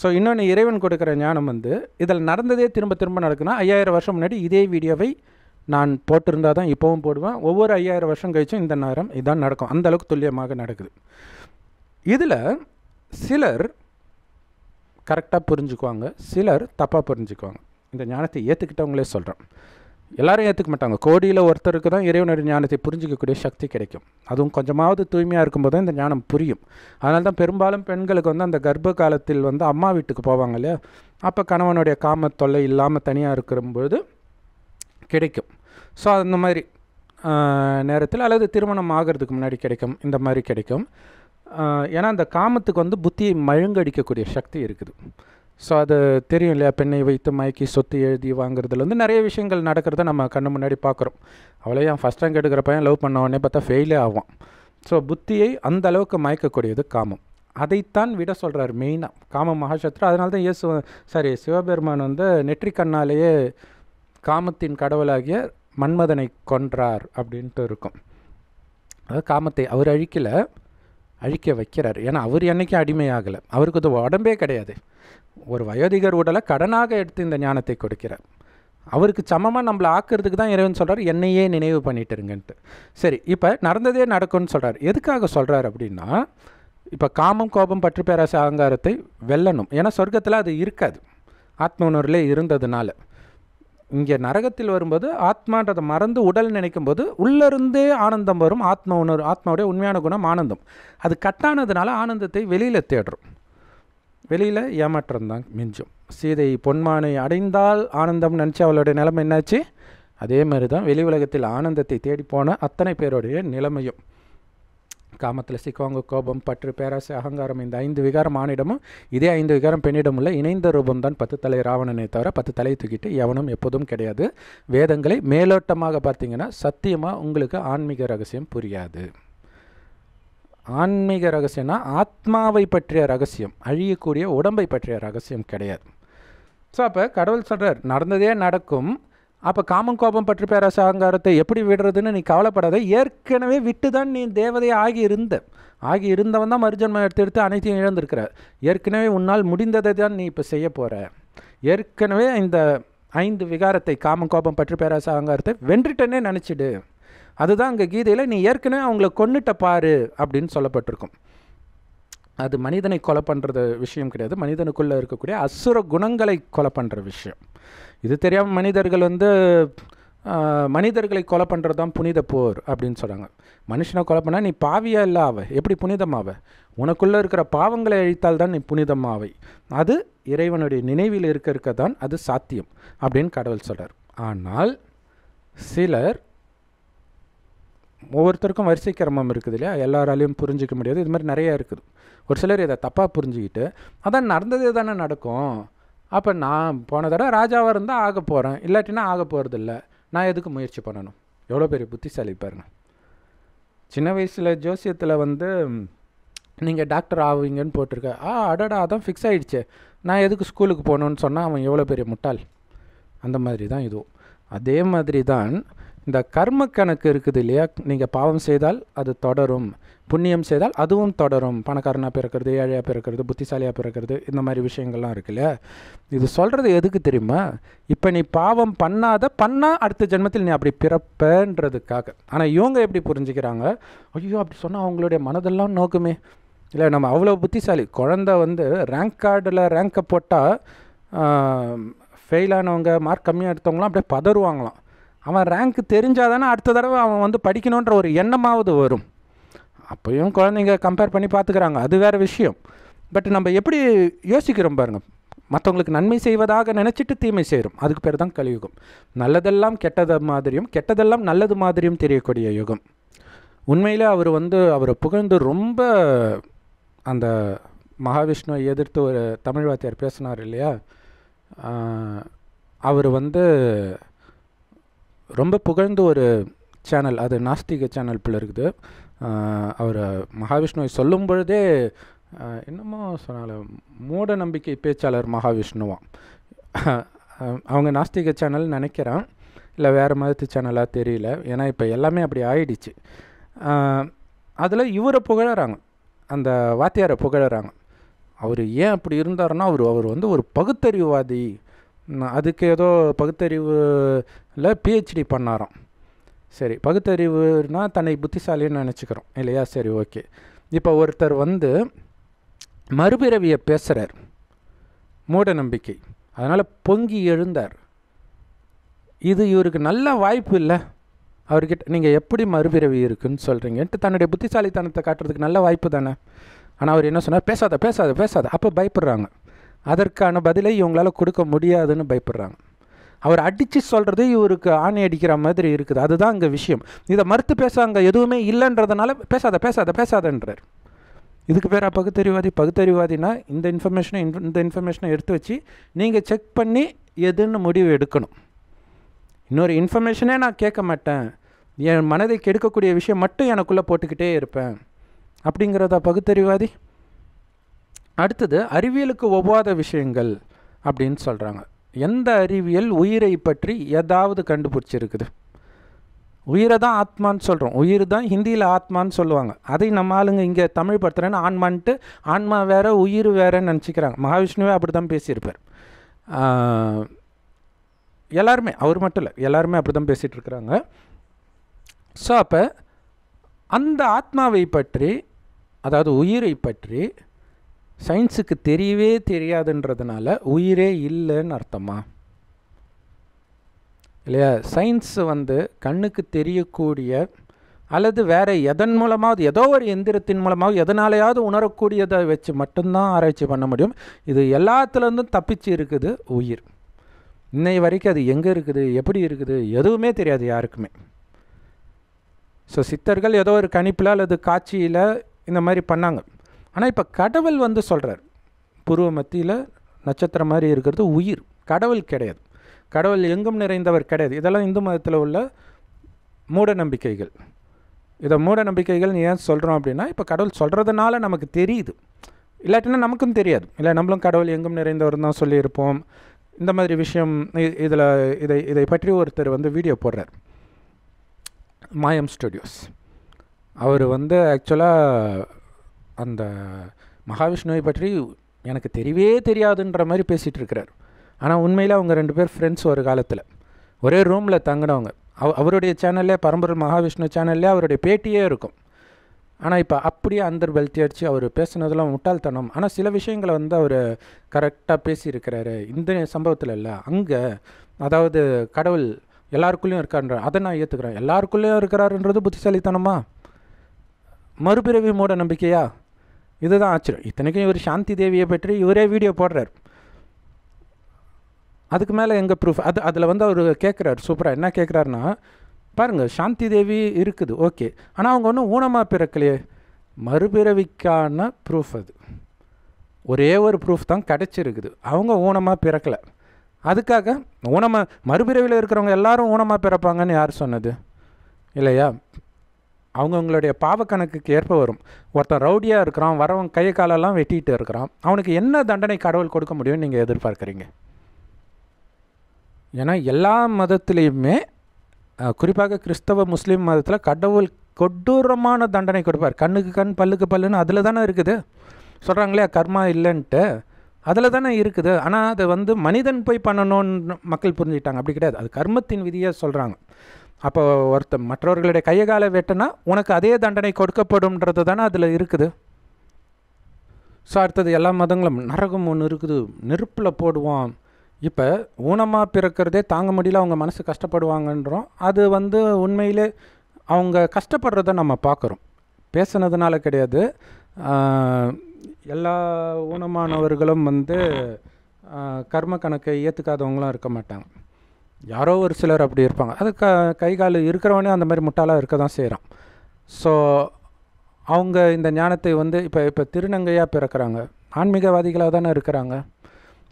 ஸோ இன்னொன்று இறைவன் கொடுக்குற ஞானம் வந்து இதில் நடந்ததே திரும்ப திரும்ப நடக்குன்னா ஐயாயிரம் வருஷம் முன்னாடி இதே வீடியோவை நான் போட்டிருந்தால் தான் இப்போவும் போடுவேன் ஒவ்வொரு ஐயாயிரம் வருஷம் கழிச்சும் இந்த நேரம் இதான் நடக்கும் அந்த அளவுக்கு துல்லியமாக நடக்குது இதில் சிலர் கரெக்டாக புரிஞ்சுக்குவாங்க சிலர் தப்பாக புரிஞ்சுக்குவாங்க இந்த ஞானத்தை ஏற்றுக்கிட்டவங்களே சொல்கிறேன் எல்லாரும் ஏற்றுக்க மாட்டாங்க கோடியில் ஒருத்தருக்கு தான் இறைவனுடைய ஞானத்தை புரிஞ்சிக்கக்கூடிய சக்தி கிடைக்கும் அதுவும் கொஞ்சமாவது தூய்மையாக இருக்கும்போது இந்த ஞானம் புரியும் அதனால தான் பெரும்பாலும் பெண்களுக்கு வந்து அந்த கர்ப்ப காலத்தில் வந்து அம்மா வீட்டுக்கு போவாங்க இல்லையா அப்போ கணவனுடைய காம தொல்லை இல்லாமல் தனியாக இருக்கிறபோது கிடைக்கும் ஸோ அந்த மாதிரி நேரத்தில் அல்லது திருமணம் ஆகிறதுக்கு முன்னாடி கிடைக்கும் இந்த மாதிரி கிடைக்கும் ஏன்னா அந்த காமத்துக்கு வந்து புத்தியை மழுங்கடிக்கக்கூடிய சக்தி இருக்குது ஸோ அது தெரியும் இல்லையா பெண்ணை வைத்து மயக்கி சொத்து எழுதி வாங்குறதுல வந்து நிறைய விஷயங்கள் நடக்கிறத நம்ம கண்ணு முன்னாடி பார்க்குறோம் அவளையும் என் ஃபஸ்ட் ரேங்க் எடுக்கிற பையன் லவ் பண்ண உடனே பார்த்தா ஃபெயிலே ஆகும் ஸோ புத்தியை அந்த அளவுக்கு மயக்கக்கூடியது காமம் அதைத்தான் விட சொல்கிறார் மெயினாக காம மகாசத்ரா அதனால தான் இயேசு சாரி சிவபெருமான் வந்து நெற்றி கண்ணாலேயே காமத்தின் கடவுளாகிய மன்மதனை கொன்றார் அப்படின்ட்டு இருக்கும் அதாவது காமத்தை அவர் அழிக்கலை அழிக்க வைக்கிறார் ஏன்னா அவர் என்றைக்கும் அடிமையாகலை அவருக்கு அது உடம்பே கிடையாது ஒரு வயோதிகர் உடலை கடனாக எடுத்து இந்த ஞானத்தை கொடுக்கிறார் அவருக்கு சமமாக நம்மளை ஆக்கிறதுக்கு தான் இறைவன் சொல்கிறார் என்னையே நினைவு பண்ணிட்டு இருங்கன்ட்டு சரி இப்போ நடந்ததே நடக்கும்னு சொல்கிறார் எதுக்காக சொல்கிறார் அப்படின்னா இப்போ காமம் கோபம் பற்று பேராசை அகங்காரத்தை வெல்லணும் ஏன்னா சொர்க்கத்தில் அது இருக்காது ஆத்ம உணர்வில் இருந்ததுனால இங்கே நரகத்தில் வரும்போது ஆத்மான்றதை மறந்து உடல் நினைக்கும் போது உள்ளிருந்தே ஆனந்தம் வரும் ஆத்ம உணர்வு ஆத்மாவுடைய உண்மையான குணம் ஆனந்தம் அது கட்டானதுனால ஆனந்தத்தை வெளியில் தேடுறோம் வெளியில் ஏமாற்றம் தான் மிஞ்சும் சீதை பொன்மானை அடைந்தால் ஆனந்தம் நினச்சி அவளுடைய நிலைமை என்னாச்சு அதே மாதிரி தான் வெளி உலகத்தில் ஆனந்தத்தை தேடி போன அத்தனை பேருடைய நிலைமையும் காமத்தில் சிக்குவாங்க கோபம் பற்று பேராசை அகங்காரம் இந்த ஐந்து விகாரம் ஆனிடமும் இதே ஐந்து விகாரம் பெண்ணிடம் உள்ள இணைந்த ரூபம்தான் பத்து தலை ராவணனை தவிர பத்து தலையை தூக்கிட்டு எவனும் எப்போதும் கிடையாது வேதங்களை மேலோட்டமாக பார்த்தீங்கன்னா சத்தியமாக உங்களுக்கு ஆன்மீக ரகசியம் புரியாது ஆன்மீக ரகசியம்னா ஆத்மாவை பற்றிய ரகசியம் அழியக்கூடிய உடம்பை பற்றிய ரகசியம் கிடையாது ஸோ அப்போ கடவுள் சொல்கிறார் நடந்ததே நடக்கும் அப்போ காமன் கோபம் பற்றி பேர அகங்காரத்தை எப்படி விடுறதுன்னு நீ கவலைப்படாத ஏற்கனவே விட்டு தான் நீ தேவதையை ஆகி இருந்த ஆகி இருந்தவன் தான் மறுஜன்மம் எடுத்து எடுத்து அனைத்தையும் இழந்திருக்கிற ஏற்கனவே உன்னால் முடிந்ததை தான் நீ இப்போ செய்ய போகிற ஏற்கனவே இந்த ஐந்து விகாரத்தை காமன் கோபம் பற்று பேராச அகங்காரத்தை வென்றுட்டனே நினச்சிடு அதுதான் அங்கே கீதையில் நீ ஏற்கனவே அவங்கள கொண்டுட்ட பாரு அப்படின்னு சொல்லப்பட்டிருக்கும் அது மனிதனை கொலை பண்ணுறது விஷயம் கிடையாது மனிதனுக்குள்ளே இருக்கக்கூடிய அசுர குணங்களை கொலை பண்ணுற விஷயம் இது தெரியாமல் மனிதர்கள் வந்து மனிதர்களை கொலை பண்ணுறது தான் புனித போர் அப்படின்னு சொல்கிறாங்க மனுஷனை கொலை பண்ணால் நீ பாவியாக இல்லை அவ எப்படி புனிதமாக உனக்குள்ளே இருக்கிற பாவங்களை அழித்தால் தான் நீ புனிதமாவை அது இறைவனுடைய நினைவில் இருக்க இருக்க தான் அது சாத்தியம் அப்படின்னு கடவுள் சொல்கிறார் ஆனால் சிலர் ஒவ்வொருத்தருக்கும் வரிசை கிரமம் இருக்குது இல்லையா எல்லாராலையும் புரிஞ்சிக்க முடியாது இது மாதிரி நிறையா இருக்குது ஒரு சிலர் இதை தப்பாக புரிஞ்சுக்கிட்டு அதான் நடந்ததே தானே நடக்கும் அப்போ நான் போன தடவை ராஜாவாக இருந்தால் ஆக போகிறேன் இல்லாட்டினா ஆக போகிறதில்ல நான் எதுக்கு முயற்சி பண்ணணும் எவ்வளோ பெரிய புத்திசாலி பாருங்க சின்ன வயசில் ஜோசியத்தில் வந்து நீங்கள் டாக்டர் ஆவீங்கன்னு போட்டிருக்க ஆ அடடா அதான் ஃபிக்ஸ் ஆகிடுச்சு நான் எதுக்கு ஸ்கூலுக்கு போகணுன்னு சொன்னால் அவன் எவ்வளோ பெரிய முட்டாள் அந்த மாதிரி தான் இதுவும் அதே மாதிரி தான் இந்த கர்ம கணக்கு இருக்குது இல்லையா நீங்கள் பாவம் செய்தால் அது தொடரும் புண்ணியம் செய்தால் அதுவும் தொடரும் பணக்காரனாக பிறக்கிறது ஏழையாக பிறக்கிறது புத்திசாலியாக பிறக்கிறது இந்த மாதிரி விஷயங்கள்லாம் இருக்குல்ல இல்லையா இது சொல்கிறது எதுக்கு தெரியுமா இப்போ நீ பாவம் பண்ணாத பண்ணால் அடுத்த ஜென்மத்தில் நீ அப்படி பிறப்பன்றதுக்காக ஆனால் இவங்க எப்படி புரிஞ்சுக்கிறாங்க ஐயோ அப்படி சொன்னால் அவங்களுடைய மனதெல்லாம் நோக்குமே இல்லை நம்ம அவ்வளோ புத்திசாலி குழந்த வந்து ரேங்க் கார்டில் ரேங்கை போட்டால் ஃபெயிலானவங்க மார்க் கம்மியாக எடுத்தவங்களாம் அப்படியே பதறுவாங்களாம் அவன் ரேங்க் தெரிஞ்சால் தானே அடுத்த தடவை அவன் வந்து படிக்கணுன்ற ஒரு எண்ணமாவது வரும் அப்போயும் குழந்தைங்க கம்பேர் பண்ணி பார்த்துக்கிறாங்க அது வேறு விஷயம் பட் நம்ம எப்படி யோசிக்கிறோம் பாருங்கள் மற்றவங்களுக்கு நன்மை செய்வதாக நினச்சிட்டு தீமை செய்கிறோம் அதுக்கு பேர் தான் கலியுகம் நல்லதெல்லாம் கெட்டது மாதிரியும் கெட்டதெல்லாம் நல்லது மாதிரியும் தெரியக்கூடிய யுகம் உண்மையில் அவர் வந்து அவரை புகழ்ந்து ரொம்ப அந்த மகாவிஷ்ணுவை எதிர்த்து ஒரு தமிழ் வாத்தியார் பேசினார் இல்லையா அவர் வந்து ரொம்ப புகழ்ந்த ஒரு சேனல் அது நாஸ்திக சேனல் பிள்ளை இருக்குது அவர் மகாவிஷ்ணுவை சொல்லும் பொழுதே என்னமோ சொன்னால மூட நம்பிக்கை பேச்சாளர் மகாவிஷ்ணுவா அவங்க நாஸ்திக சேனல் நினைக்கிறான் இல்லை வேறு மதத்து சேனலாக தெரியல ஏன்னா இப்போ எல்லாமே அப்படி ஆயிடுச்சு அதில் இவரை புகழறாங்க அந்த வாத்தியாரை புகழறாங்க அவர் ஏன் அப்படி இருந்தாருன்னா அவர் அவர் வந்து ஒரு பகுத்தறிவுவாதி அதுக்கு ஏதோ பகுத்தறிவில் பிஹெச்டி பண்ணாராம் சரி பகுத்தறிவுனால் தன்னை புத்திசாலின்னு நினச்சிக்கிறோம் இல்லையா சரி ஓகே இப்போ ஒருத்தர் வந்து மறுபிறவியை பேசுகிறார் மூட நம்பிக்கை அதனால் பொங்கி எழுந்தார் இது இவருக்கு நல்ல வாய்ப்பு இல்லை அவர்கிட்ட நீங்கள் எப்படி மறுபிறவி இருக்குன்னு சொல்கிறீங்கன்ட்டு தன்னுடைய புத்திசாலித்தனத்தை காட்டுறதுக்கு நல்ல வாய்ப்பு தானே ஆனால் அவர் என்ன சொன்னார் பேசாத பேசாத பேசாத அப்போ பயப்படுறாங்க அதற்கான பதிலை இவங்களால் கொடுக்க முடியாதுன்னு பயப்படுறாங்க அவர் அடித்து சொல்கிறது இவருக்கு ஆணை அடிக்கிற மாதிரி இருக்குது அதுதான் அங்கே விஷயம் இதை மறுத்து பேச அங்கே எதுவுமே இல்லைன்றதுனால பேசாத பேசாத பேசாதன்றார் இதுக்கு பேராக பகுத்தறிவாதி பகுத்தறிவாதினா இந்த இன்ஃபர்மேஷனை இந்த இன்ஃபர்மேஷனை எடுத்து வச்சு நீங்கள் செக் பண்ணி எதுன்னு முடிவு எடுக்கணும் இன்னொரு இன்ஃபர்மேஷனே நான் கேட்க மாட்டேன் என் மனதை கெடுக்கக்கூடிய விஷயம் மட்டும் எனக்குள்ளே போட்டுக்கிட்டே இருப்பேன் அப்படிங்கிறதா பகுத்தறிவாதி அடுத்தது அறிவியலுக்கு ஒவ்வாத விஷயங்கள் அப்படின்னு சொல்கிறாங்க எந்த அறிவியல் உயிரை பற்றி ஏதாவது கண்டுபிடிச்சிருக்குது உயிரை தான் ஆத்மான்னு சொல்கிறோம் உயிர் தான் ஹிந்தியில் ஆத்மான்னு சொல்லுவாங்க அதை நம்ம ஆளுங்க இங்கே தமிழ் படுத்துகிறேன்னு ஆன்மான்ட்டு ஆன்மா வேறு உயிர் வேறேன்னு நினச்சிக்கிறாங்க மகாவிஷ்ணுவே அப்படி தான் பேசியிருப்பார் எல்லாருமே அவர் மட்டும் இல்லை எல்லாருமே அப்படி தான் பேசிகிட்டு இருக்கிறாங்க ஸோ அப்போ அந்த ஆத்மாவை பற்றி அதாவது உயிரை பற்றி சயின்ஸுக்கு தெரியவே தெரியாதுன்றதுனால உயிரே இல்லைன்னு அர்த்தமா இல்லையா சயின்ஸ் வந்து கண்ணுக்கு தெரியக்கூடிய அல்லது வேறு எதன் மூலமாவது ஏதோ ஒரு எந்திரத்தின் மூலமாவது எதனாலையாவது உணரக்கூடியதை வச்சு மட்டும்தான் ஆராய்ச்சி பண்ண முடியும் இது எல்லாத்துலேருந்தும் தப்பிச்சு இருக்குது உயிர் இன்னை வரைக்கும் அது எங்கே இருக்குது எப்படி இருக்குது எதுவுமே தெரியாது யாருக்குமே ஸோ சித்தர்கள் ஏதோ ஒரு கணிப்பில் அல்லது காட்சியில் இந்த மாதிரி பண்ணாங்க ஆனால் இப்போ கடவுள் வந்து சொல்கிறார் புருவ மத்தியில் நட்சத்திரம் மாதிரி இருக்கிறது உயிர் கடவுள் கிடையாது கடவுள் எங்கும் நிறைந்தவர் கிடையாது இதெல்லாம் இந்து மதத்தில் உள்ள மூட நம்பிக்கைகள் இதை மூட நம்பிக்கைகள் ஏன் சொல்கிறோம் அப்படின்னா இப்போ கடவுள் சொல்கிறதுனால நமக்கு தெரியுது இல்லாட்டினா நமக்கும் தெரியாது இல்லை நம்மளும் கடவுள் எங்கும் நிறைந்தவர் தான் சொல்லியிருப்போம் இந்த மாதிரி விஷயம் இதில் இதை இதை பற்றி ஒருத்தர் வந்து வீடியோ போடுறார் மாயம் ஸ்டுடியோஸ் அவர் வந்து ஆக்சுவலாக அந்த மகாவிஷ்ணுவை பற்றி எனக்கு தெரியவே தெரியாதுன்ற மாதிரி பேசிகிட்டு இருக்கிறார் ஆனால் உண்மையில் அவங்க ரெண்டு பேர் ஃப்ரெண்ட்ஸ் ஒரு காலத்தில் ஒரே ரூமில் தங்கினவங்க அவ அவருடைய சேனல்லே பரம்பரை மகாவிஷ்ணு சேனல்லே அவருடைய பேட்டியே இருக்கும் ஆனால் இப்போ அப்படியே அந்தர் வெல்த்தி அடித்து அவர் பேசுனதெல்லாம் முட்டாள்தனம் ஆனால் சில விஷயங்களை வந்து அவர் கரெக்டாக பேசியிருக்கிறாரு இந்த சம்பவத்தில் இல்லை அங்கே அதாவது கடவுள் எல்லாருக்குள்ளேயும் இருக்கார்ன்ற அதை நான் ஏற்றுக்கிறேன் எல்லாருக்குள்ளேயும் இருக்கிறாருன்றது புத்திசாலித்தனமா மறுபிறவி மூட நம்பிக்கையா இதுதான் ஆச்சரியம் இத்தனைக்கும் இவர் சாந்தி தேவியை பற்றி இவரே வீடியோ போடுறார் அதுக்கு மேலே எங்கள் ப்ரூஃப் அது அதில் வந்து அவர் கேட்குறாரு சூப்பராக என்ன கேட்குறாருன்னா பாருங்கள் சாந்தி தேவி இருக்குது ஓகே ஆனால் அவங்க ஒன்றும் ஊனமாக பிறக்கலையே மறுபிறவிக்கான ப்ரூஃப் அது ஒரே ஒரு ப்ரூஃப் தான் கிடச்சிருக்குது அவங்க ஊனமாக பிறக்கலை அதுக்காக ஊனமாக மறுபிறவியில் இருக்கிறவங்க எல்லாரும் ஊனமாக பிறப்பாங்கன்னு யார் சொன்னது இல்லையா அவங்கவுங்களுடைய பாவக்கணக்குக்கு ஏற்ப வரும் ஒருத்தன் ரவுடியாக இருக்கிறான் வரவன் கை காலெல்லாம் வெட்டிகிட்டு இருக்கிறான் அவனுக்கு என்ன தண்டனை கடவுள் கொடுக்க முடியும்னு நீங்கள் எதிர்பார்க்குறீங்க ஏன்னா எல்லா மதத்துலேயுமே குறிப்பாக கிறிஸ்தவ முஸ்லீம் மதத்தில் கடவுள் கொடூரமான தண்டனை கொடுப்பார் கண்ணுக்கு கண் பல்லுக்கு பல்லுன்னு அதில் தானே இருக்குது சொல்கிறாங்களே கர்மா இல்லைன்ட்டு அதில் தானே இருக்குது ஆனால் அதை வந்து மனிதன் போய் பண்ணணும்னு மக்கள் புரிஞ்சுக்கிட்டாங்க அப்படி கிடையாது அது கர்மத்தின் விதியாக சொல்கிறாங்க அப்போ ஒருத்தர் மற்றவர்களுடைய கையை காலை வெட்டினா உனக்கு அதே தண்டனை கொடுக்கப்படும்ன்றது தானே அதில் இருக்குது ஸோ அடுத்தது எல்லா மதங்களும் நரகம் ஒன்று இருக்குது நெருப்பில் போடுவோம் இப்போ ஊனமாக பிறக்கிறதே தாங்க முடியல அவங்க மனசு கஷ்டப்படுவாங்கன்றோம் அது வந்து உண்மையிலே அவங்க கஷ்டப்படுறத நம்ம பார்க்குறோம் பேசுனதுனால கிடையாது எல்லா ஊனமானவர்களும் வந்து கர்ம கணக்கை ஏற்றுக்காதவங்களும் இருக்க மாட்டாங்க யாரோ ஒரு சிலர் அப்படி இருப்பாங்க அது க கை கால் இருக்கிறவனே அந்த மாதிரி முட்டாளாக இருக்க தான் செய்கிறான் ஸோ அவங்க இந்த ஞானத்தை வந்து இப்போ இப்போ திருநங்கையாக பிறக்கிறாங்க ஆன்மீகவாதிகளாக தானே இருக்கிறாங்க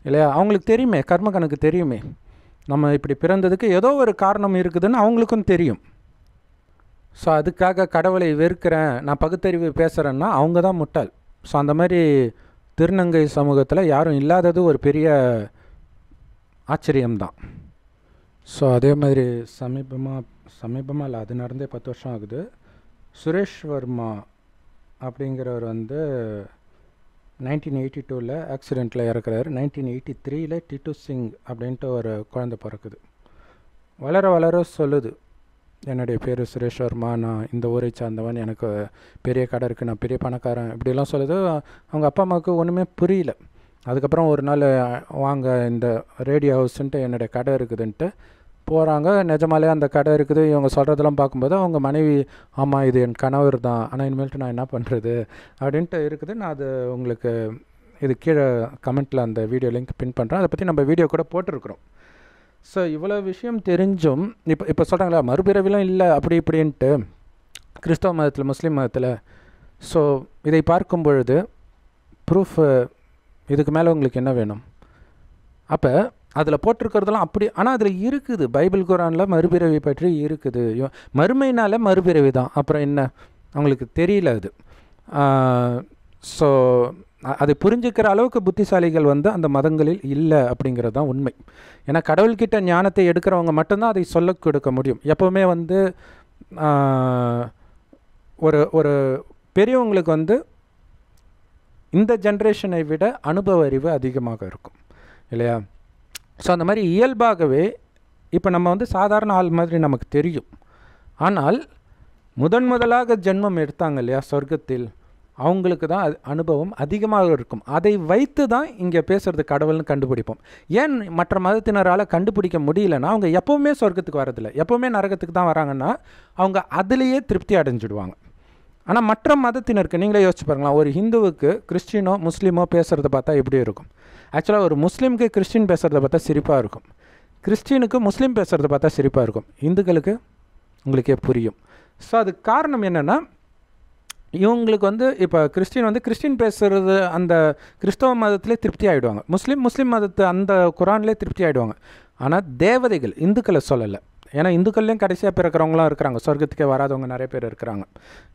இல்லையா அவங்களுக்கு தெரியுமே கர்ம கணக்கு தெரியுமே நம்ம இப்படி பிறந்ததுக்கு ஏதோ ஒரு காரணம் இருக்குதுன்னு அவங்களுக்கும் தெரியும் ஸோ அதுக்காக கடவுளை வெறுக்கிறேன் நான் பகுத்தறிவு பேசுகிறேன்னா அவங்க தான் முட்டாள் ஸோ அந்த மாதிரி திருநங்கை சமூகத்தில் யாரும் இல்லாதது ஒரு பெரிய ஆச்சரியம்தான் ஸோ அதே மாதிரி சமீபமாக சமீபமாக இல்லை அது நடந்தே பத்து வருஷம் ஆகுது சுரேஷ் வர்மா அப்படிங்கிறவர் வந்து நைன்டீன் எயிட்டி டூவில் ஆக்சிடெண்ட்டில் இறக்குறாரு நைன்டீன் எயிட்டி த்ரீயில் டிட்டு சிங் அப்படின்ட்டு ஒரு குழந்த பிறக்குது வளர வளர சொல்லுது என்னுடைய பேர் சுரேஷ் வர்மா நான் இந்த ஊரை சார்ந்தவன் எனக்கு பெரிய கடை இருக்குது நான் பெரிய பணக்காரன் இப்படிலாம் சொல்லுது அவங்க அப்பா அம்மாவுக்கு ஒன்றுமே புரியல அதுக்கப்புறம் ஒரு நாள் வாங்க இந்த ரேடியோ ஹவுஸ்ன்ட்டு என்னுடைய கடை இருக்குதுன்ட்டு போகிறாங்க நிஜமாலே அந்த கடை இருக்குது இவங்க சொல்கிறதெல்லாம் பார்க்கும்போது அவங்க மனைவி ஆமாம் இது என் கணவர் தான் ஆனால் இனிமேல்ட்டு நான் என்ன பண்ணுறது அப்படின்ட்டு இருக்குது நான் அது உங்களுக்கு இது கீழே கமெண்ட்டில் அந்த வீடியோ லிங்க் பின் பண்ணுறேன் அதை பற்றி நம்ம வீடியோ கூட போட்டிருக்கிறோம் ஸோ இவ்வளோ விஷயம் தெரிஞ்சும் இப்போ இப்போ சொல்கிறாங்களா மறுபிறவிலும் இல்லை அப்படி இப்படின்ட்டு கிறிஸ்தவ மதத்தில் முஸ்லீம் மதத்தில் ஸோ இதை பார்க்கும் பொழுது ப்ரூஃப் இதுக்கு மேலே உங்களுக்கு என்ன வேணும் அப்போ அதில் போட்டிருக்கிறதெல்லாம் அப்படி ஆனால் அதில் இருக்குது பைபிள் குரானில் மறுபிறவி பற்றி இருக்குது மறுமைனால மறுபிறவி தான் அப்புறம் என்ன அவங்களுக்கு தெரியல அது ஸோ அதை புரிஞ்சுக்கிற அளவுக்கு புத்திசாலிகள் வந்து அந்த மதங்களில் இல்லை அப்படிங்கிறது தான் உண்மை ஏன்னா கடவுள்கிட்ட ஞானத்தை எடுக்கிறவங்க மட்டும்தான் அதை சொல்ல கொடுக்க முடியும் எப்போவுமே வந்து ஒரு ஒரு பெரியவங்களுக்கு வந்து இந்த ஜென்ரேஷனை விட அனுபவ அறிவு அதிகமாக இருக்கும் இல்லையா ஸோ அந்த மாதிரி இயல்பாகவே இப்போ நம்ம வந்து சாதாரண ஆள் மாதிரி நமக்கு தெரியும் ஆனால் முதன் முதலாக ஜென்மம் எடுத்தாங்க இல்லையா சொர்க்கத்தில் அவங்களுக்கு தான் அது அனுபவம் அதிகமாக இருக்கும் அதை வைத்து தான் இங்கே பேசுகிறது கடவுள்னு கண்டுபிடிப்போம் ஏன் மற்ற மதத்தினரால் கண்டுபிடிக்க முடியலன்னா அவங்க எப்போவுமே சொர்க்கத்துக்கு வரதில்லை எப்போவுமே நரகத்துக்கு தான் வராங்கன்னா அவங்க அதுலேயே திருப்தி அடைஞ்சிடுவாங்க ஆனால் மற்ற மதத்தினருக்கு நீங்களே யோசிச்சு பாருங்களேன் ஒரு ஹிந்துவுக்கு கிறிஸ்டினோ முஸ்லீமோ பேசுகிறத பார்த்தா எப்படி இருக்கும் ஆக்சுவலாக ஒரு முஸ்லீமுக்கு கிறிஸ்டின் பேசுகிறத பார்த்தா சிரிப்பாக இருக்கும் கிறிஸ்டினுக்கு முஸ்லீம் பேசுகிறத பார்த்தா சிரிப்பாக இருக்கும் இந்துக்களுக்கு உங்களுக்கே புரியும் ஸோ அதுக்கு காரணம் என்னென்னா இவங்களுக்கு வந்து இப்போ கிறிஸ்டின் வந்து கிறிஸ்டின் பேசுகிறது அந்த கிறிஸ்தவ மதத்திலே திருப்தி ஆகிடுவாங்க முஸ்லீம் முஸ்லீம் மதத்தை அந்த குரான்லேயே திருப்தி ஆகிடுவாங்க ஆனால் தேவதைகள் இந்துக்களை சொல்லலை ஏன்னா இந்துக்கள்லேயும் கடைசியாக பிறக்கிறவங்களாம் இருக்கிறாங்க சொர்க்கத்துக்கே வராதவங்க நிறைய பேர் இருக்கிறாங்க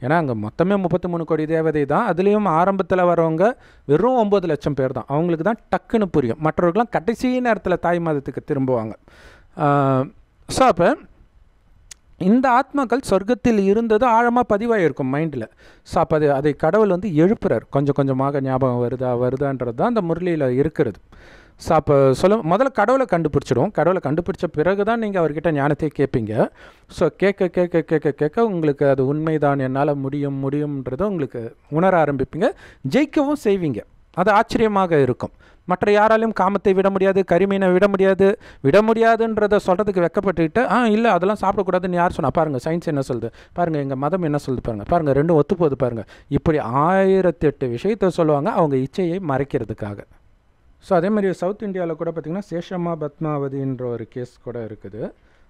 ஏன்னா அங்கே மொத்தமே முப்பத்தி மூணு கோடி தேவதை தான் அதுலேயும் ஆரம்பத்தில் வரவங்க வெறும் ஒம்பது லட்சம் பேர் தான் அவங்களுக்கு தான் டக்குன்னு புரியும் மற்றவர்களாம் கடைசி நேரத்தில் தாய் மாதத்துக்கு திரும்புவாங்க ஸோ அப்போ இந்த ஆத்மாக்கள் சொர்க்கத்தில் இருந்தது ஆழமாக பதிவாக இருக்கும் மைண்டில் ஸோ அப்போ அது அதை கடவுள் வந்து எழுப்புறார் கொஞ்சம் கொஞ்சமாக ஞாபகம் வருதா வருதான்றது தான் அந்த முரளியில் இருக்கிறது ஸோ அப்போ சொல்ல முதல்ல கடவுளை கண்டுபிடிச்சிடும் கடவுளை கண்டுபிடிச்ச பிறகு தான் நீங்கள் அவர்கிட்ட ஞானத்தை கேட்பீங்க ஸோ கேட்க கேட்க கேட்க கேட்க உங்களுக்கு அது உண்மைதான் என்னால் முடியும் முடியும்ன்றதை உங்களுக்கு உணர ஆரம்பிப்பீங்க ஜெயிக்கவும் செய்வீங்க அது ஆச்சரியமாக இருக்கும் மற்ற யாராலையும் காமத்தை விட முடியாது கரிமீனை விட முடியாது விட முடியாதுன்றதை சொல்கிறதுக்கு வெக்கப்பட்டுக்கிட்டு ஆ இல்லை அதெல்லாம் சாப்பிடக்கூடாதுன்னு யார் சொன்னால் பாருங்கள் சயின்ஸ் என்ன சொல்லுது பாருங்கள் எங்கள் மதம் என்ன சொல்லுது பாருங்கள் பாருங்கள் ரெண்டும் ஒத்து போகுது பாருங்கள் இப்படி ஆயிரத்தெட்டு விஷயத்தை சொல்லுவாங்க அவங்க இச்சையை மறைக்கிறதுக்காக ஸோ அதே மாதிரி சவுத் இந்தியாவில் கூட பார்த்திங்கன்னா சேஷம்மா பத்மாவதின்ற ஒரு கேஸ் கூட இருக்குது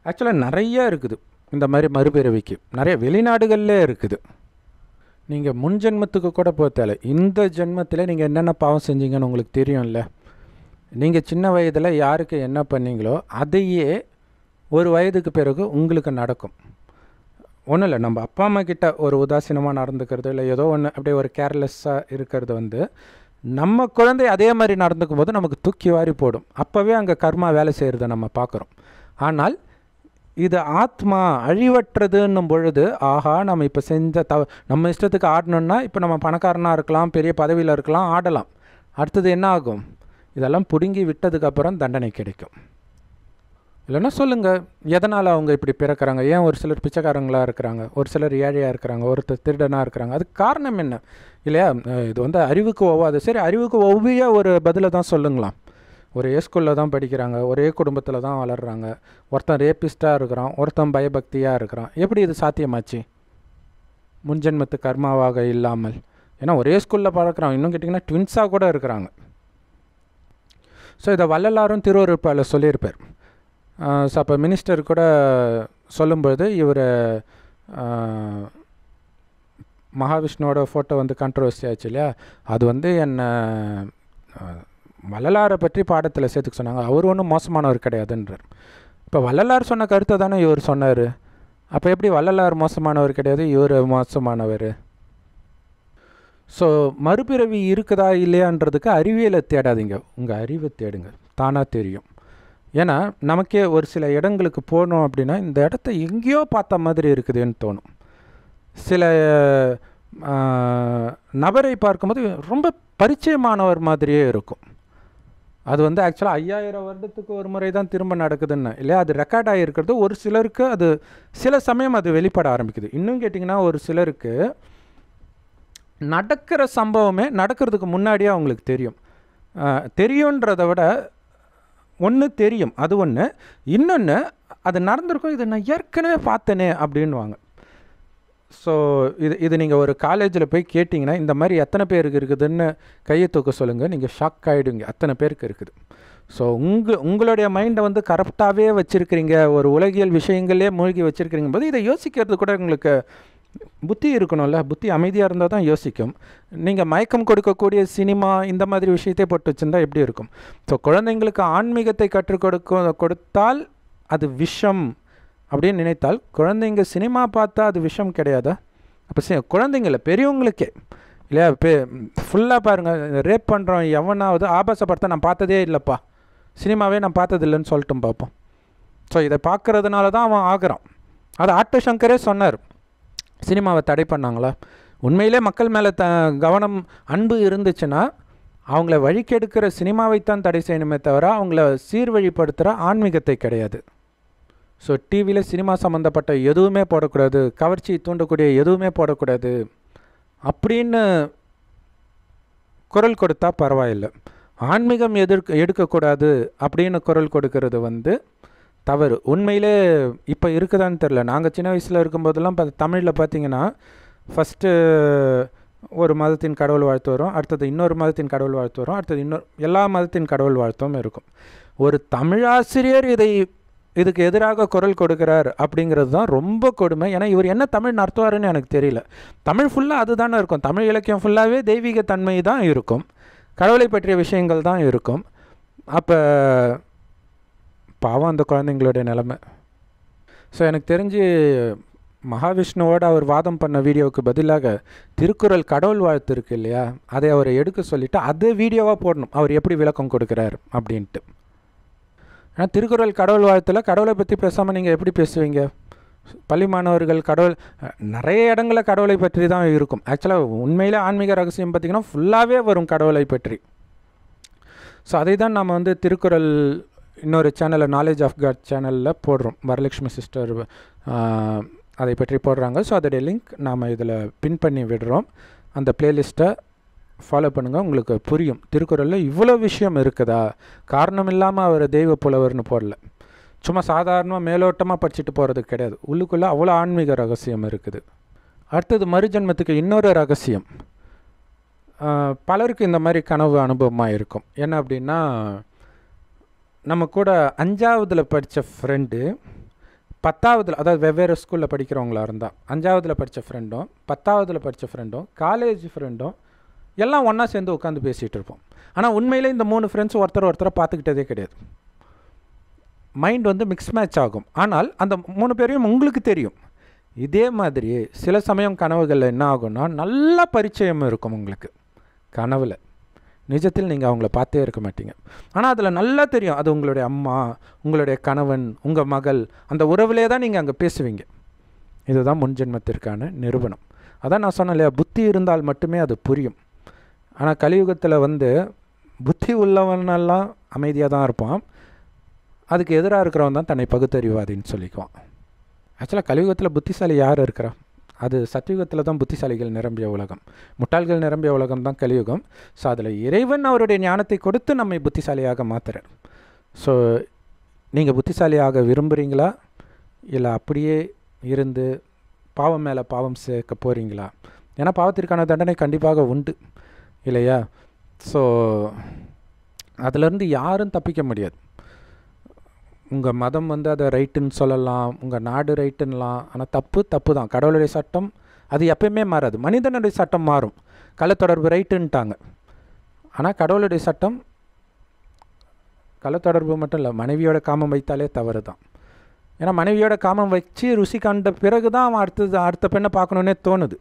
ஆக்சுவலாக நிறைய இருக்குது இந்த மாதிரி மறுபிறவிக்கு நிறைய வெளிநாடுகள்லே இருக்குது நீங்கள் முன் ஜென்மத்துக்கு கூட போக இந்த ஜென்மத்தில் நீங்கள் என்னென்ன பாவம் செஞ்சீங்கன்னு உங்களுக்கு தெரியும்ல நீங்கள் சின்ன வயதில் யாருக்கு என்ன பண்ணீங்களோ அதையே ஒரு வயதுக்கு பிறகு உங்களுக்கு நடக்கும் ஒன்றும் இல்லை நம்ம அப்பா அம்மா கிட்ட ஒரு உதாசீனமாக நடந்துக்கிறது இல்லை ஏதோ ஒன்று அப்படியே ஒரு கேர்லெஸ்ஸாக இருக்கிறது வந்து நம்ம குழந்தை அதே மாதிரி நடந்துக்கும் போது நமக்கு தூக்கி வாரி போடும் அப்போவே அங்கே கர்மா வேலை செய்கிறத நம்ம பார்க்குறோம் ஆனால் இது ஆத்மா அழிவற்றதுன்னும் பொழுது ஆஹா நம்ம இப்போ செஞ்ச தவ நம்ம இஷ்டத்துக்கு ஆடணுன்னா இப்போ நம்ம பணக்காரனாக இருக்கலாம் பெரிய பதவியில் இருக்கலாம் ஆடலாம் அடுத்தது என்ன ஆகும் இதெல்லாம் பிடுங்கி விட்டதுக்கப்புறம் தண்டனை கிடைக்கும் இல்லைன்னா சொல்லுங்கள் எதனால் அவங்க இப்படி பிறக்கிறாங்க ஏன் ஒரு சிலர் பிச்சைக்காரங்களாக இருக்கிறாங்க ஒரு சிலர் ஏழையாக இருக்கிறாங்க ஒருத்தர் திருடனாக இருக்கிறாங்க அதுக்கு காரணம் என்ன இல்லையா இது வந்து அறிவுக்கு ஒவ்வாது சரி அறிவுக்கு ஒவ்விய ஒரு பதிலை தான் சொல்லுங்களாம் ஒரே ஸ்கூலில் தான் படிக்கிறாங்க ஒரே குடும்பத்தில் தான் வளர்கிறாங்க ஒருத்தன் ரேப்பிஸ்ட்டாக இருக்கிறான் ஒருத்தன் பயபக்தியாக இருக்கிறான் எப்படி இது சாத்தியமாச்சு முன்ஜென்மத்து கர்மாவாக இல்லாமல் ஏன்னா ஒரே ஸ்கூலில் பழக்கிறான் இன்னும் கேட்டிங்கன்னா ட்வின்ஸாக கூட இருக்கிறாங்க ஸோ இதை வள்ளலாரும் திருவருப்பாவில் சொல்லியிருப்பார் ஸோ அப்போ மினிஸ்டர் கூட சொல்லும்பொழுது இவர் மகாவிஷ்ணுவோட ஃபோட்டோ வந்து கண்ட்ரவர்சி ஆச்சு இல்லையா அது வந்து என்னை வள்ளலாரை பற்றி பாடத்தில் சேர்த்துக்க சொன்னாங்க அவர் ஒன்றும் மோசமானவர் கிடையாதுன்றார் இப்போ வள்ளலார் சொன்ன கருத்தை தானே இவர் சொன்னார் அப்போ எப்படி வள்ளலார் மோசமானவர் கிடையாது இவர் மோசமானவர் ஸோ மறுபிறவி இருக்குதா இல்லையான்றதுக்கு அறிவியலை தேடாதீங்க உங்கள் அறிவை தேடுங்க தானாக தெரியும் ஏன்னா நமக்கே ஒரு சில இடங்களுக்கு போனோம் அப்படின்னா இந்த இடத்த எங்கேயோ பார்த்த மாதிரி இருக்குதுன்னு தோணும் சில நபரை பார்க்கும்போது ரொம்ப பரிச்சயமானவர் மாதிரியே இருக்கும் அது வந்து ஆக்சுவலாக ஐயாயிரம் வருடத்துக்கு ஒரு முறை தான் திரும்ப நடக்குதுன்னு இல்லையா அது ரெக்கார்ட் ஆகிருக்கிறது ஒரு சிலருக்கு அது சில சமயம் அது வெளிப்பட ஆரம்பிக்குது இன்னும் கேட்டிங்கன்னா ஒரு சிலருக்கு நடக்கிற சம்பவமே நடக்கிறதுக்கு முன்னாடியே அவங்களுக்கு தெரியும் தெரியுன்றதை விட ஒன்று தெரியும் அது ஒன்று இன்னொன்று அது நடந்திருக்கும் இதை நான் ஏற்கனவே பார்த்தேனே அப்படின்வாங்க ஸோ இது இது நீங்கள் ஒரு காலேஜில் போய் கேட்டிங்கன்னா இந்த மாதிரி எத்தனை பேருக்கு இருக்குதுன்னு கையை தூக்க சொல்லுங்கள் நீங்கள் ஷாக் ஆகிடுங்க அத்தனை பேருக்கு இருக்குது ஸோ உங்கள் உங்களுடைய மைண்டை வந்து கரெக்டாகவே வச்சுருக்கிறீங்க ஒரு உலகியல் விஷயங்களே மூழ்கி வச்சுருக்கிறீங்க போது இதை யோசிக்கிறது கூட உங்களுக்கு புத்தி இருக்கணும்ல புத்தி அமைதியாக இருந்தால் தான் யோசிக்கும் நீங்கள் மயக்கம் கொடுக்கக்கூடிய சினிமா இந்த மாதிரி விஷயத்தை போட்டு வச்சுருந்தா எப்படி இருக்கும் ஸோ குழந்தைங்களுக்கு ஆன்மீகத்தை கற்றுக் கொடுக்க கொடுத்தால் அது விஷம் அப்படின்னு நினைத்தால் குழந்தைங்க சினிமா பார்த்தா அது விஷம் கிடையாதா அப்போ குழந்தைங்கள பெரியவங்களுக்கே இல்லையா பே ஃபுல்லாக பாருங்கள் ரேப் பண்ணுறோம் எவனாவது ஆபாச படத்தை நான் பார்த்ததே இல்லைப்பா சினிமாவே நான் பார்த்ததில்லைன்னு சொல்லிட்டும் பார்ப்போம் ஸோ இதை பார்க்குறதுனால தான் அவன் ஆகிறான் அது ஆட்டோ சங்கரே சொன்னார் சினிமாவை தடை பண்ணாங்களா உண்மையிலே மக்கள் மேலே த கவனம் அன்பு இருந்துச்சுன்னா அவங்கள வழிக்கெடுக்கிற சினிமாவைத்தான் தடை செய்யணுமே தவிர அவங்கள சீர்வழிப்படுத்துகிற ஆன்மீகத்தை கிடையாது ஸோ டிவியில் சினிமா சம்மந்தப்பட்ட எதுவுமே போடக்கூடாது கவர்ச்சி தூண்டக்கூடிய எதுவுமே போடக்கூடாது அப்படின்னு குரல் கொடுத்தா பரவாயில்லை ஆன்மீகம் எதிர்க்க எடுக்கக்கூடாது அப்படின்னு குரல் கொடுக்கறது வந்து தவறு உண்மையிலே இப்போ இருக்குதான்னு தெரில நாங்கள் சின்ன வயசில் இருக்கும்போதெல்லாம் இப்போ தமிழில் பார்த்தீங்கன்னா ஃபஸ்ட்டு ஒரு மதத்தின் கடவுள் வாழ்த்து வரும் அடுத்தது இன்னொரு மதத்தின் கடவுள் வாழ்த்து வரும் அடுத்தது இன்னொரு எல்லா மதத்தின் கடவுள் வாழ்த்தும் இருக்கும் ஒரு தமிழாசிரியர் இதை இதுக்கு எதிராக குரல் கொடுக்கிறார் அப்படிங்கிறது தான் ரொம்ப கொடுமை ஏன்னா இவர் என்ன தமிழ் நடத்துவாருன்னு எனக்கு தெரியல தமிழ் ஃபுல்லாக அதுதானே இருக்கும் தமிழ் இலக்கியம் ஃபுல்லாகவே தெய்வீக தன்மை தான் இருக்கும் கடவுளை பற்றிய விஷயங்கள் தான் இருக்கும் அப்போ பாவம் அந்த குழந்தைங்களோட நிலமை ஸோ எனக்கு தெரிஞ்சு மகாவிஷ்ணுவோட அவர் வாதம் பண்ண வீடியோவுக்கு பதிலாக திருக்குறள் கடவுள் வாழ்த்து இருக்கு இல்லையா அதை அவரை எடுக்க சொல்லிவிட்டு அதை வீடியோவாக போடணும் அவர் எப்படி விளக்கம் கொடுக்குறார் அப்படின்ட்டு ஆனால் திருக்குறள் கடவுள் வாழ்த்தில் கடவுளை பற்றி பேசாமல் நீங்கள் எப்படி பேசுவீங்க பள்ளி மாணவர்கள் கடவுள் நிறைய இடங்களில் கடவுளை பற்றி தான் இருக்கும் ஆக்சுவலாக உண்மையில் ஆன்மீக ரகசியம் பார்த்திங்கன்னா ஃபுல்லாகவே வரும் கடவுளை பற்றி ஸோ அதை தான் நம்ம வந்து திருக்குறள் இன்னொரு சேனலில் நாலேஜ் ஆஃப் காட் சேனலில் போடுறோம் வரலட்சுமி சிஸ்டர் அதை பற்றி போடுறாங்க ஸோ அதோடைய லிங்க் நாம் இதில் பின் பண்ணி விடுறோம் அந்த பிளேலிஸ்ட்டை ஃபாலோ பண்ணுங்கள் உங்களுக்கு புரியும் திருக்குறளில் இவ்வளோ விஷயம் இருக்குதா காரணம் இல்லாமல் அவர் தெய்வ புலவர்னு போடல சும்மா சாதாரணமாக மேலோட்டமாக படிச்சுட்டு போகிறது கிடையாது உள்ளுக்குள்ளே அவ்வளோ ஆன்மீக ரகசியம் இருக்குது அடுத்தது மறுஜன்மத்துக்கு இன்னொரு ரகசியம் பலருக்கு இந்த மாதிரி கனவு அனுபவமாக இருக்கும் என்ன அப்படின்னா நம்ம கூட அஞ்சாவதில் படித்த ஃப்ரெண்டு பத்தாவதில் அதாவது வெவ்வேறு ஸ்கூலில் படிக்கிறவங்களா இருந்தால் அஞ்சாவதில் படித்த ஃப்ரெண்டும் பத்தாவதில் படித்த ஃப்ரெண்டும் காலேஜ் ஃப்ரெண்டும் எல்லாம் ஒன்றா சேர்ந்து உட்காந்து பேசிகிட்டு இருப்போம் ஆனால் உண்மையிலே இந்த மூணு ஃப்ரெண்ட்ஸ் ஒருத்தர் ஒருத்தரை பார்த்துக்கிட்டதே கிடையாது மைண்ட் வந்து மிக்ஸ் மேட்ச் ஆகும் ஆனால் அந்த மூணு பேரையும் உங்களுக்கு தெரியும் இதே மாதிரி சில சமயம் கனவுகளில் என்ன ஆகும்னா நல்லா பரிச்சயம் இருக்கும் உங்களுக்கு கனவில் நிஜத்தில் நீங்கள் அவங்கள பார்த்தே இருக்க மாட்டீங்க ஆனால் அதில் நல்லா தெரியும் அது உங்களுடைய அம்மா உங்களுடைய கணவன் உங்கள் மகள் அந்த உறவுலே தான் நீங்கள் அங்கே பேசுவீங்க இதுதான் முன்ஜென்மத்திற்கான நிறுவனம் அதான் நான் சொன்னேன் இல்லையா புத்தி இருந்தால் மட்டுமே அது புரியும் ஆனால் கலியுகத்தில் வந்து புத்தி உள்ளவனெல்லாம் அமைதியாக தான் இருப்பான் அதுக்கு எதிராக இருக்கிறவன் தான் தன்னை பகுத்தறிவாதின்னு சொல்லிக்குவான் ஆக்சுவலாக கலியுகத்தில் புத்திசாலி யார் இருக்கிறா அது சத்தியுகத்தில் தான் புத்திசாலிகள் நிரம்பிய உலகம் முட்டாள்கள் நிரம்பிய உலகம் தான் கலியுகம் ஸோ அதில் இறைவன் அவருடைய ஞானத்தை கொடுத்து நம்மை புத்திசாலியாக மாற்றுறார் ஸோ நீங்கள் புத்திசாலியாக விரும்புகிறீங்களா இல்லை அப்படியே இருந்து பாவம் மேலே பாவம் சேர்க்க போகிறீங்களா ஏன்னா பாவத்திற்கான தண்டனை கண்டிப்பாக உண்டு இல்லையா ஸோ அதிலிருந்து யாரும் தப்பிக்க முடியாது உங்கள் மதம் வந்து அதை ரைட்டுன்னு சொல்லலாம் உங்கள் நாடு ரைட்டுன்னலாம் ஆனால் தப்பு தப்பு தான் கடவுளுடைய சட்டம் அது எப்பயுமே மாறாது மனிதனுடைய சட்டம் மாறும் கலத்தொடர்பு ரைட்டுன்ட்டாங்க ஆனால் கடவுளுடைய சட்டம் கலத்தொடர்பு மட்டும் இல்லை மனைவியோட காமம் வைத்தாலே தவறு தான் ஏன்னா மனைவியோட காமம் வச்சு ருசி கண்ட பிறகு தான் அவன் அடுத்தது அடுத்த பெண்ணை பார்க்கணுன்னே தோணுது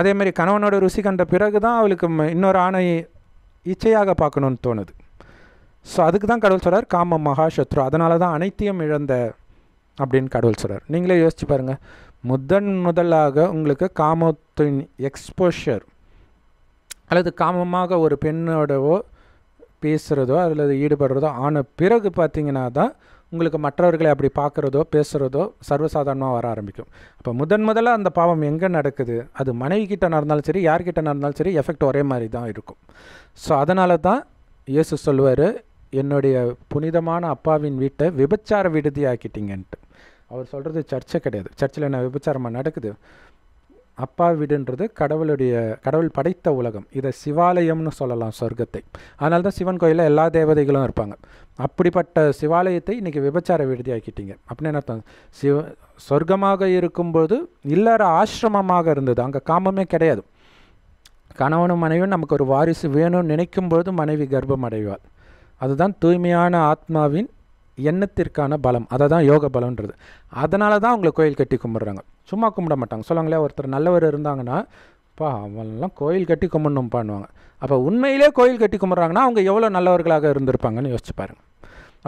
அதேமாதிரி கணவனோட ருசி கண்ட பிறகு தான் அவளுக்கு இன்னொரு ஆணை இச்சையாக பார்க்கணுன்னு தோணுது ஸோ அதுக்கு தான் கடவுள் சொல்கிறார் காம மகா சத்ரு அதனால தான் அனைத்தையும் இழந்த அப்படின்னு கடவுள் சொல்கிறார் நீங்களே யோசிச்சு பாருங்கள் முதன் முதலாக உங்களுக்கு காமத்தின் எக்ஸ்போஷர் அல்லது காமமாக ஒரு பெண்ணோடவோ பேசுகிறதோ அல்லது ஈடுபடுறதோ ஆன பிறகு பார்த்தீங்கன்னா தான் உங்களுக்கு மற்றவர்களை அப்படி பார்க்குறதோ பேசுகிறதோ சர்வசாதாரணமாக வர ஆரம்பிக்கும் அப்போ முதன் முதலாக அந்த பாவம் எங்கே நடக்குது அது மனைவி கிட்ட நடந்தாலும் சரி யார்கிட்ட நடந்தாலும் சரி எஃபெக்ட் ஒரே மாதிரி தான் இருக்கும் ஸோ அதனால தான் இயேசு சொல்லுவார் என்னுடைய புனிதமான அப்பாவின் வீட்டை விபச்சார விடுதி ஆக்கிட்டீங்கன்ட்டு அவர் சொல்கிறது சர்ச்சை கிடையாது சர்ச்சில் என்ன விபச்சாரமாக நடக்குது அப்பா வீடுன்றது கடவுளுடைய கடவுள் படைத்த உலகம் இதை சிவாலயம்னு சொல்லலாம் சொர்க்கத்தை அதனால தான் சிவன் கோயிலில் எல்லா தேவதைகளும் இருப்பாங்க அப்படிப்பட்ட சிவாலயத்தை இன்றைக்கி விபச்சார விடுதி ஆக்கிட்டீங்க அப்படின்னு என்ன அர்த்தம் சிவ சொர்க்கமாக இருக்கும்போது இல்லற ஆசிரமமாக இருந்தது அங்கே காமமே கிடையாது கணவனும் மனைவியும் நமக்கு ஒரு வாரிசு வேணும்னு நினைக்கும் மனைவி கர்ப்பம் அடைவாள் அதுதான் தூய்மையான ஆத்மாவின் எண்ணத்திற்கான பலம் அதை தான் யோக பலம்ன்றது அதனால தான் அவங்களை கோயில் கட்டி கும்பிட்றாங்க சும்மா கும்பிட மாட்டாங்க சொல்லுவாங்களே ஒருத்தர் நல்லவர் இருந்தாங்கன்னா பா கோயில் கட்டி கும்பிடணும் பண்ணுவாங்க அப்போ உண்மையிலே கோயில் கட்டி கும்பிட்றாங்கன்னா அவங்க எவ்வளோ நல்லவர்களாக இருந்திருப்பாங்கன்னு யோசிச்சு பாருங்க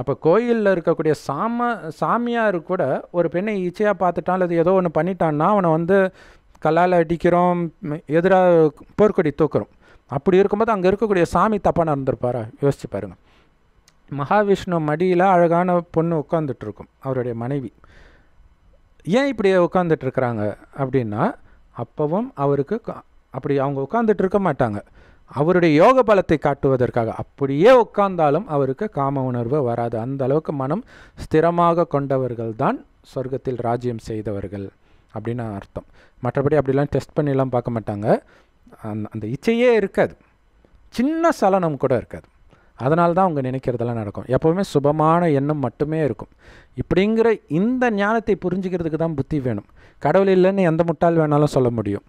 அப்போ கோயிலில் இருக்கக்கூடிய சாம சாமியார் கூட ஒரு பெண்ணை இச்சையாக பார்த்துட்டான் அல்லது ஏதோ ஒன்று பண்ணிட்டான்னா அவனை வந்து கல்லால் அடிக்கிறோம் எதிராக போர்க்கொடி தூக்குறோம் அப்படி இருக்கும்போது அங்கே இருக்கக்கூடிய சாமி தப்பாக நடந்திருப்பாரா யோசிச்சு பாருங்கள் மகாவிஷ்ணு மடியில் அழகான பொண்ணு உட்காந்துட்ருக்கும் அவருடைய மனைவி ஏன் இப்படி உட்காந்துட்ருக்குறாங்க அப்படின்னா அப்பவும் அவருக்கு அப்படி அவங்க உட்காந்துட்டு இருக்க மாட்டாங்க அவருடைய யோக பலத்தை காட்டுவதற்காக அப்படியே உட்கார்ந்தாலும் அவருக்கு காம உணர்வு வராது அந்த அளவுக்கு மனம் ஸ்திரமாக கொண்டவர்கள் தான் சொர்க்கத்தில் ராஜ்யம் செய்தவர்கள் அப்படின்னு அர்த்தம் மற்றபடி அப்படிலாம் டெஸ்ட் பண்ணிலாம் பார்க்க மாட்டாங்க அந்த அந்த இச்சையே இருக்காது சின்ன சலனம் கூட இருக்காது அதனால தான் அவங்க நினைக்கிறதெல்லாம் நடக்கும் எப்போவுமே சுபமான எண்ணம் மட்டுமே இருக்கும் இப்படிங்கிற இந்த ஞானத்தை புரிஞ்சுக்கிறதுக்கு தான் புத்தி வேணும் கடவுள் இல்லைன்னு எந்த முட்டால் வேணாலும் சொல்ல முடியும்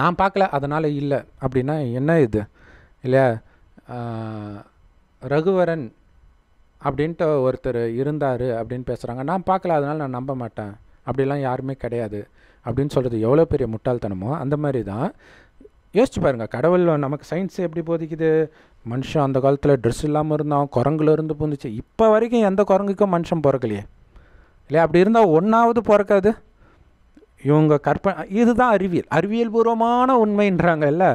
நான் பார்க்கல அதனால் இல்லை அப்படின்னா என்ன இது இல்லையா ரகுவரன் அப்படின்ட்டு ஒருத்தர் இருந்தார் அப்படின்னு பேசுகிறாங்க நான் பார்க்கல அதனால் நான் நம்ப மாட்டேன் அப்படிலாம் யாருமே கிடையாது அப்படின்னு சொல்கிறது எவ்வளோ பெரிய முட்டாள்தனமோ அந்த மாதிரி தான் யோசிச்சு பாருங்கள் கடவுள் நமக்கு சயின்ஸ் எப்படி போதிக்குது மனுஷன் அந்த காலத்தில் ட்ரெஸ் இல்லாமல் இருந்தான் குரங்குல இருந்து போந்துச்சு இப்போ வரைக்கும் எந்த குரங்குக்கும் மனுஷன் பிறக்கலையே இல்லையா அப்படி இருந்தால் ஒன்றாவது பிறக்காது இவங்க கற்பனை இதுதான் அறிவியல் அறிவியல் பூர்வமான உண்மைன்றாங்க இல்லை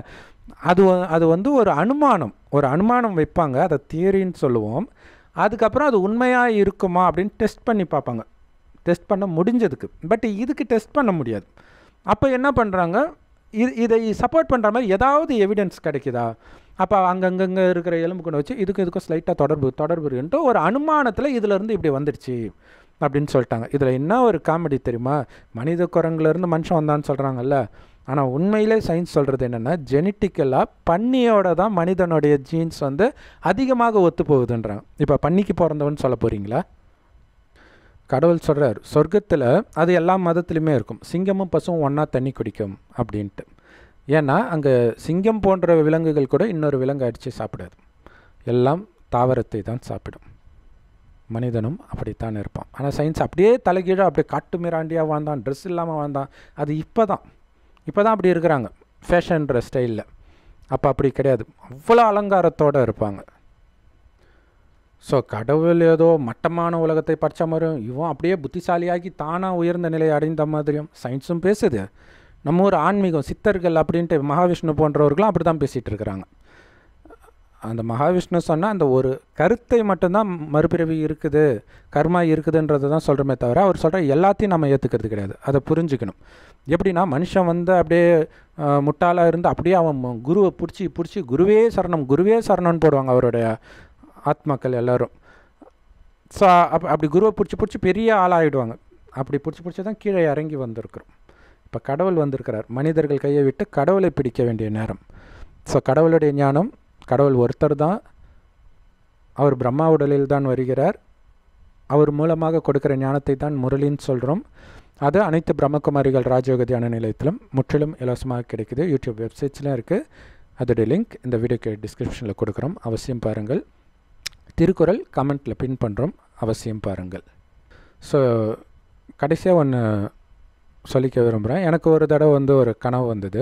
அது அது வந்து ஒரு அனுமானம் ஒரு அனுமானம் வைப்பாங்க அதை தியரின்னு சொல்லுவோம் அதுக்கப்புறம் அது உண்மையாக இருக்குமா அப்படின்னு டெஸ்ட் பண்ணி பார்ப்பாங்க டெஸ்ட் பண்ண முடிஞ்சதுக்கு பட் இதுக்கு டெஸ்ட் பண்ண முடியாது அப்போ என்ன பண்ணுறாங்க இது இதை சப்போர்ட் பண்ணுற மாதிரி ஏதாவது எவிடன்ஸ் கிடைக்குதா அப்போ அங்கங்கங்கே இருக்கிற எலும்புக்குன்னு வச்சு இதுக்கு இதுக்கும் ஸ்லைட்டாக தொடர்பு தொடர்பு இருக்குன்ட்டு ஒரு அனுமானத்தில் இதிலேருந்து இப்படி வந்துடுச்சு அப்படின்னு சொல்லிட்டாங்க இதில் என்ன ஒரு காமெடி தெரியுமா மனித குரங்குலேருந்து மனுஷன் வந்தான்னு சொல்கிறாங்கல்ல ஆனால் உண்மையிலே சயின்ஸ் சொல்கிறது என்னென்னா ஜெனட்டிக்கலாக பன்னியோட தான் மனிதனுடைய ஜீன்ஸ் வந்து அதிகமாக ஒத்து போகுதுன்றாங்க இப்போ பன்னிக்கு பிறந்தவன் சொல்ல போகிறீங்களா கடவுள் சொல்கிறார் சொர்க்கத்தில் அது எல்லா மதத்துலேயுமே இருக்கும் சிங்கமும் பசும் ஒன்றா தண்ணி குடிக்கும் அப்படின்ட்டு ஏன்னா அங்கே சிங்கம் போன்ற விலங்குகள் கூட இன்னொரு விலங்கு அடித்து சாப்பிடாது எல்லாம் தாவரத்தை தான் சாப்பிடும் மனிதனும் அப்படித்தான் இருப்பான் ஆனால் சயின்ஸ் அப்படியே தலைகீழாக அப்படியே காட்டு மிராண்டியாக வாழ்ந்தான் ட்ரெஸ் இல்லாமல் வாழ்ந்தான் அது இப்போ தான் இப்போ தான் அப்படி இருக்கிறாங்க ஃபேஷன்ற ஸ்டைலில் அப்போ அப்படி கிடையாது அவ்வளோ அலங்காரத்தோடு இருப்பாங்க ஸோ கடவுள் ஏதோ மட்டமான உலகத்தை படித்த மாதிரியும் இவன் அப்படியே புத்திசாலியாகி தானாக உயர்ந்த நிலையை அடைந்த மாதிரியும் சயின்ஸும் பேசுது நம்ம ஒரு ஆன்மீகம் சித்தர்கள் அப்படின்ட்டு மகாவிஷ்ணு போன்றவர்களும் அப்படி தான் பேசிகிட்டு இருக்கிறாங்க அந்த மகாவிஷ்ணு சொன்னால் அந்த ஒரு கருத்தை மட்டும்தான் மறுபிறவி இருக்குது கர்மா இருக்குதுன்றதை தான் சொல்கிறோமே தவிர அவர் சொல்கிற எல்லாத்தையும் நம்ம ஏற்றுக்கிறது கிடையாது அதை புரிஞ்சுக்கணும் எப்படின்னா மனுஷன் வந்து அப்படியே முட்டாளாக இருந்து அப்படியே அவன் குருவை பிடிச்சி பிடிச்சி குருவே சரணம் குருவே சரணம்னு போடுவாங்க அவருடைய ஆத்மாக்கள் எல்லோரும் ஸோ அப் அப்படி குருவை பிடிச்சி பிடிச்சி பெரிய ஆளாகிடுவாங்க அப்படி பிடிச்சி பிடிச்சி தான் கீழே இறங்கி வந்திருக்கிறோம் இப்போ கடவுள் வந்திருக்கிறார் மனிதர்கள் கையை விட்டு கடவுளை பிடிக்க வேண்டிய நேரம் ஸோ கடவுளுடைய ஞானம் கடவுள் ஒருத்தர் தான் அவர் பிரம்மா உடலில் தான் வருகிறார் அவர் மூலமாக கொடுக்கிற ஞானத்தை தான் முரளின்னு சொல்கிறோம் அது அனைத்து பிரம்மகுமாரிகள் ராஜயோக தியான நிலையத்திலும் முற்றிலும் இலவசமாக கிடைக்குது யூடியூப் வெப்சைட்ஸ்லாம் இருக்குது அதோடைய லிங்க் இந்த வீடியோக்கு டிஸ்கிரிப்ஷனில் கொடுக்குறோம் அவசியம் பாருங்கள் திருக்குறள் கமெண்ட்டில் பின் பண்ணுறோம் அவசியம் பாருங்கள் ஸோ கடைசியாக ஒன்று சொல்லிக்க விரும்புகிறேன் எனக்கு ஒரு தடவை வந்து ஒரு கனவு வந்தது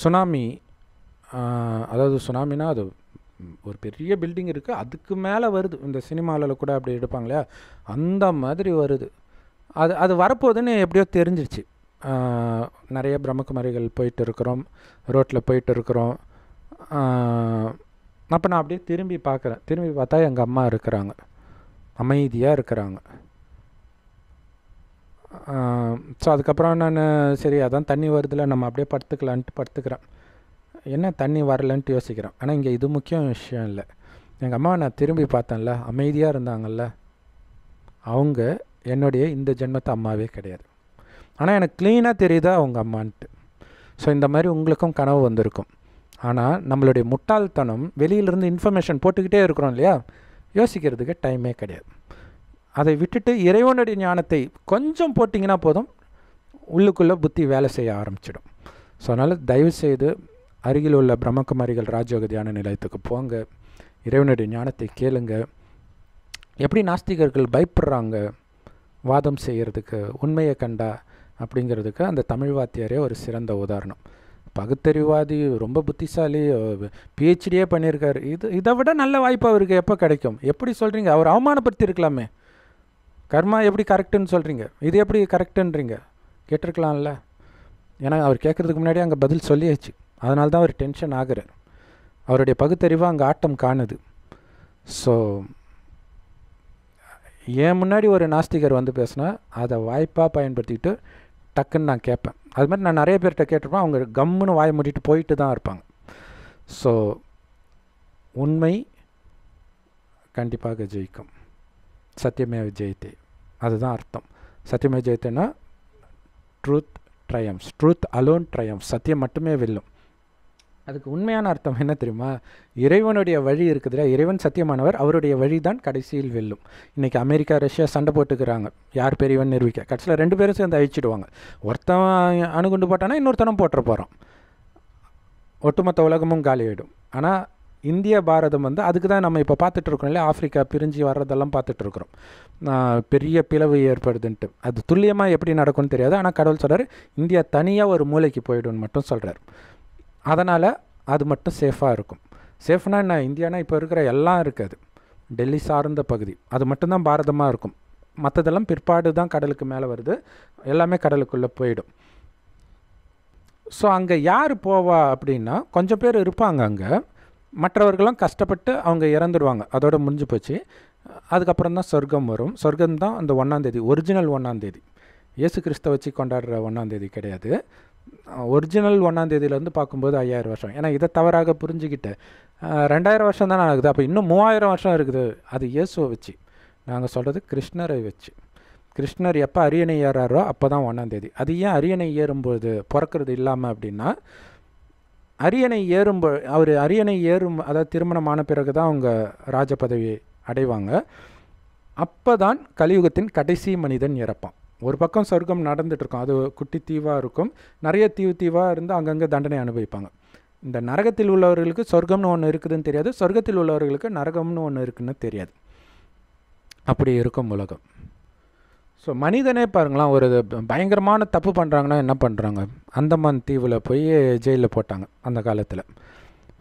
சுனாமி அதாவது சுனாமினா அது ஒரு பெரிய பில்டிங் இருக்குது அதுக்கு மேலே வருது இந்த சினிமாவில் கூட அப்படி எடுப்பாங்களே அந்த மாதிரி வருது அது அது வரப்போகுதுன்னு எப்படியோ தெரிஞ்சிருச்சு நிறைய பிரம்மகுமாரிகள் போயிட்டு இருக்கிறோம் ரோட்டில் போயிட்டு இருக்கிறோம் அப்போ நான் அப்படியே திரும்பி பார்க்குறேன் திரும்பி பார்த்தா எங்கள் அம்மா இருக்கிறாங்க அமைதியாக இருக்கிறாங்க ஸோ அதுக்கப்புறம் நான் சரி அதான் தண்ணி வருதில்ல நம்ம அப்படியே படுத்துக்கலான்ட்டு படுத்துக்கிறேன் என்ன தண்ணி வரலன்ட்டு யோசிக்கிறேன் ஆனால் இங்கே இது முக்கியம் விஷயம் இல்லை எங்கள் அம்மா நான் திரும்பி பார்த்தேன்ல அமைதியாக இருந்தாங்கல்ல அவங்க என்னுடைய இந்த ஜென்மத்தை அம்மாவே கிடையாது ஆனால் எனக்கு க்ளீனாக தெரியுதா அவங்க அம்மான்ட்டு ஸோ இந்த மாதிரி உங்களுக்கும் கனவு வந்திருக்கும் ஆனால் நம்மளுடைய முட்டாள்தனம் வெளியிலிருந்து இன்ஃபர்மேஷன் போட்டுக்கிட்டே இருக்கிறோம் இல்லையா யோசிக்கிறதுக்கு டைமே கிடையாது அதை விட்டுட்டு இறைவனுடைய ஞானத்தை கொஞ்சம் போட்டிங்கன்னா போதும் உள்ளுக்குள்ளே புத்தி வேலை செய்ய ஆரம்பிச்சிடும் ஸோ அதனால் தயவுசெய்து அருகில் உள்ள பிரம்மகுமாரிகள் ராஜயோக தியான நிலையத்துக்கு போங்க இறைவனுடைய ஞானத்தை கேளுங்க எப்படி நாஸ்திகர்கள் பயப்படுறாங்க வாதம் செய்கிறதுக்கு உண்மையை கண்டா அப்படிங்கிறதுக்கு அந்த தமிழ் வாத்தியாரே ஒரு சிறந்த உதாரணம் பகுத்தறிவாதி ரொம்ப புத்திசாலி பிஹெச்டியே பண்ணியிருக்காரு இது இதை விட நல்ல வாய்ப்பு அவருக்கு எப்போ கிடைக்கும் எப்படி சொல்கிறீங்க அவர் அவமானப்படுத்தியிருக்கலாமே கர்மா எப்படி கரெக்டுன்னு சொல்கிறீங்க இது எப்படி கரெக்டுன்றீங்க கேட்டிருக்கலாம்ல ஏன்னா அவர் கேட்குறதுக்கு முன்னாடி அங்கே பதில் சொல்லியாச்சு அதனால தான் அவர் டென்ஷன் ஆகிறார் அவருடைய பகுத்தறிவாக அங்கே ஆட்டம் காணுது ஸோ ஏன் முன்னாடி ஒரு நாஸ்திகர் வந்து பேசினா அதை வாய்ப்பாக பயன்படுத்திக்கிட்டு டக்குன்னு நான் கேட்பேன் அது மாதிரி நான் நிறைய பேர்கிட்ட கேட்டிருப்பேன் அவங்க கம்முன்னு வாய மூடிட்டு போயிட்டு தான் இருப்பாங்க ஸோ உண்மை கண்டிப்பாக ஜெயிக்கும் சத்தியமே ஜெயித்தே அதுதான் அர்த்தம் சத்தியமே ஜெயித்தேன்னா truth triumphs truth alone triumphs சத்தியம் மட்டுமே வெல்லும் அதுக்கு உண்மையான அர்த்தம் என்ன தெரியுமா இறைவனுடைய வழி இருக்குதுல இறைவன் சத்தியமானவர் அவருடைய வழி தான் கடைசியில் வெல்லும் இன்றைக்கி அமெரிக்கா ரஷ்யா சண்டை போட்டுக்கிறாங்க யார் பெரியவன் நிரூபிக்க கடைசியில் ரெண்டு பேரும் சேர்ந்து அழிச்சிடுவாங்க ஒருத்தன் அணுகுண்டு போட்டானா இன்னொருத்தனும் போட்டுற போகிறான் ஒட்டுமொத்த உலகமும் காலியாயிடும் ஆனால் இந்திய பாரதம் வந்து அதுக்கு தான் நம்ம இப்போ பார்த்துட்ருக்கோம் இல்லையா ஆஃப்ரிக்கா பிரிஞ்சு வர்றதெல்லாம் பார்த்துட்ருக்குறோம் பெரிய பிளவு ஏற்படுதுன்ட்டு அது துல்லியமாக எப்படி நடக்கும்னு தெரியாது ஆனால் கடவுள் சொல்கிறார் இந்தியா தனியாக ஒரு மூளைக்கு போயிடும்னு மட்டும் சொல்கிறார் அதனால் அது மட்டும் சேஃபாக இருக்கும் சேஃப்னா என்ன இந்தியானா இப்போ இருக்கிற எல்லாம் இருக்காது டெல்லி சார்ந்த பகுதி அது மட்டும்தான் பாரதமாக இருக்கும் மற்றதெல்லாம் பிற்பாடு தான் கடலுக்கு மேலே வருது எல்லாமே கடலுக்குள்ளே போயிடும் ஸோ அங்கே யார் போவா அப்படின்னா கொஞ்சம் பேர் இருப்பாங்க அங்கே மற்றவர்களும் கஷ்டப்பட்டு அவங்க இறந்துடுவாங்க அதோட முடிஞ்சு போச்சு அதுக்கப்புறம் தான் சொர்க்கம் வரும் சொர்க்கம் தான் அந்த ஒன்றாந்தேதி ஒரிஜினல் ஒன்றாந்தேதி இயேசு கிறிஸ்த வச்சு கொண்டாடுற ஒன்றாந்தேதி கிடையாது ஒரிஜினல் தேதியிலேருந்து பார்க்கும்போது ஐயாயிரம் வருஷம் ஏன்னா இதை தவறாக புரிஞ்சுக்கிட்டு ரெண்டாயிரம் வருஷம் தானே ஆகுது அப்போ இன்னும் மூவாயிரம் வருஷம் இருக்குது அது இயேசுவை வச்சு நாங்கள் சொல்கிறது கிருஷ்ணரை வச்சு கிருஷ்ணர் எப்போ அரியணை ஏறாரோ அப்போ தான் ஒன்றாந்தேதி அது ஏன் அரியணை ஏறும்போது பிறக்கிறது இல்லாமல் அப்படின்னா அரியணை ஏறும்போ அவர் அரியணை ஏறும் அதாவது திருமணமான பிறகு தான் அவங்க ராஜபதவி அடைவாங்க அப்போ தான் கலியுகத்தின் கடைசி மனிதன் இறப்பான் ஒரு பக்கம் சொர்க்கம் நடந்துகிட்ருக்கும் அது குட்டி தீவாக இருக்கும் நிறைய தீவு தீவாக இருந்து அங்கங்கே தண்டனை அனுபவிப்பாங்க இந்த நரகத்தில் உள்ளவர்களுக்கு சொர்க்கம்னு ஒன்று இருக்குதுன்னு தெரியாது சொர்க்கத்தில் உள்ளவர்களுக்கு நரகம்னு ஒன்று இருக்குதுன்னு தெரியாது அப்படி இருக்கும் உலகம் ஸோ மனிதனே பாருங்களேன் ஒரு பயங்கரமான தப்பு பண்ணுறாங்கன்னா என்ன பண்ணுறாங்க அந்தமான் தீவில் போய் ஜெயிலில் போட்டாங்க அந்த காலத்தில்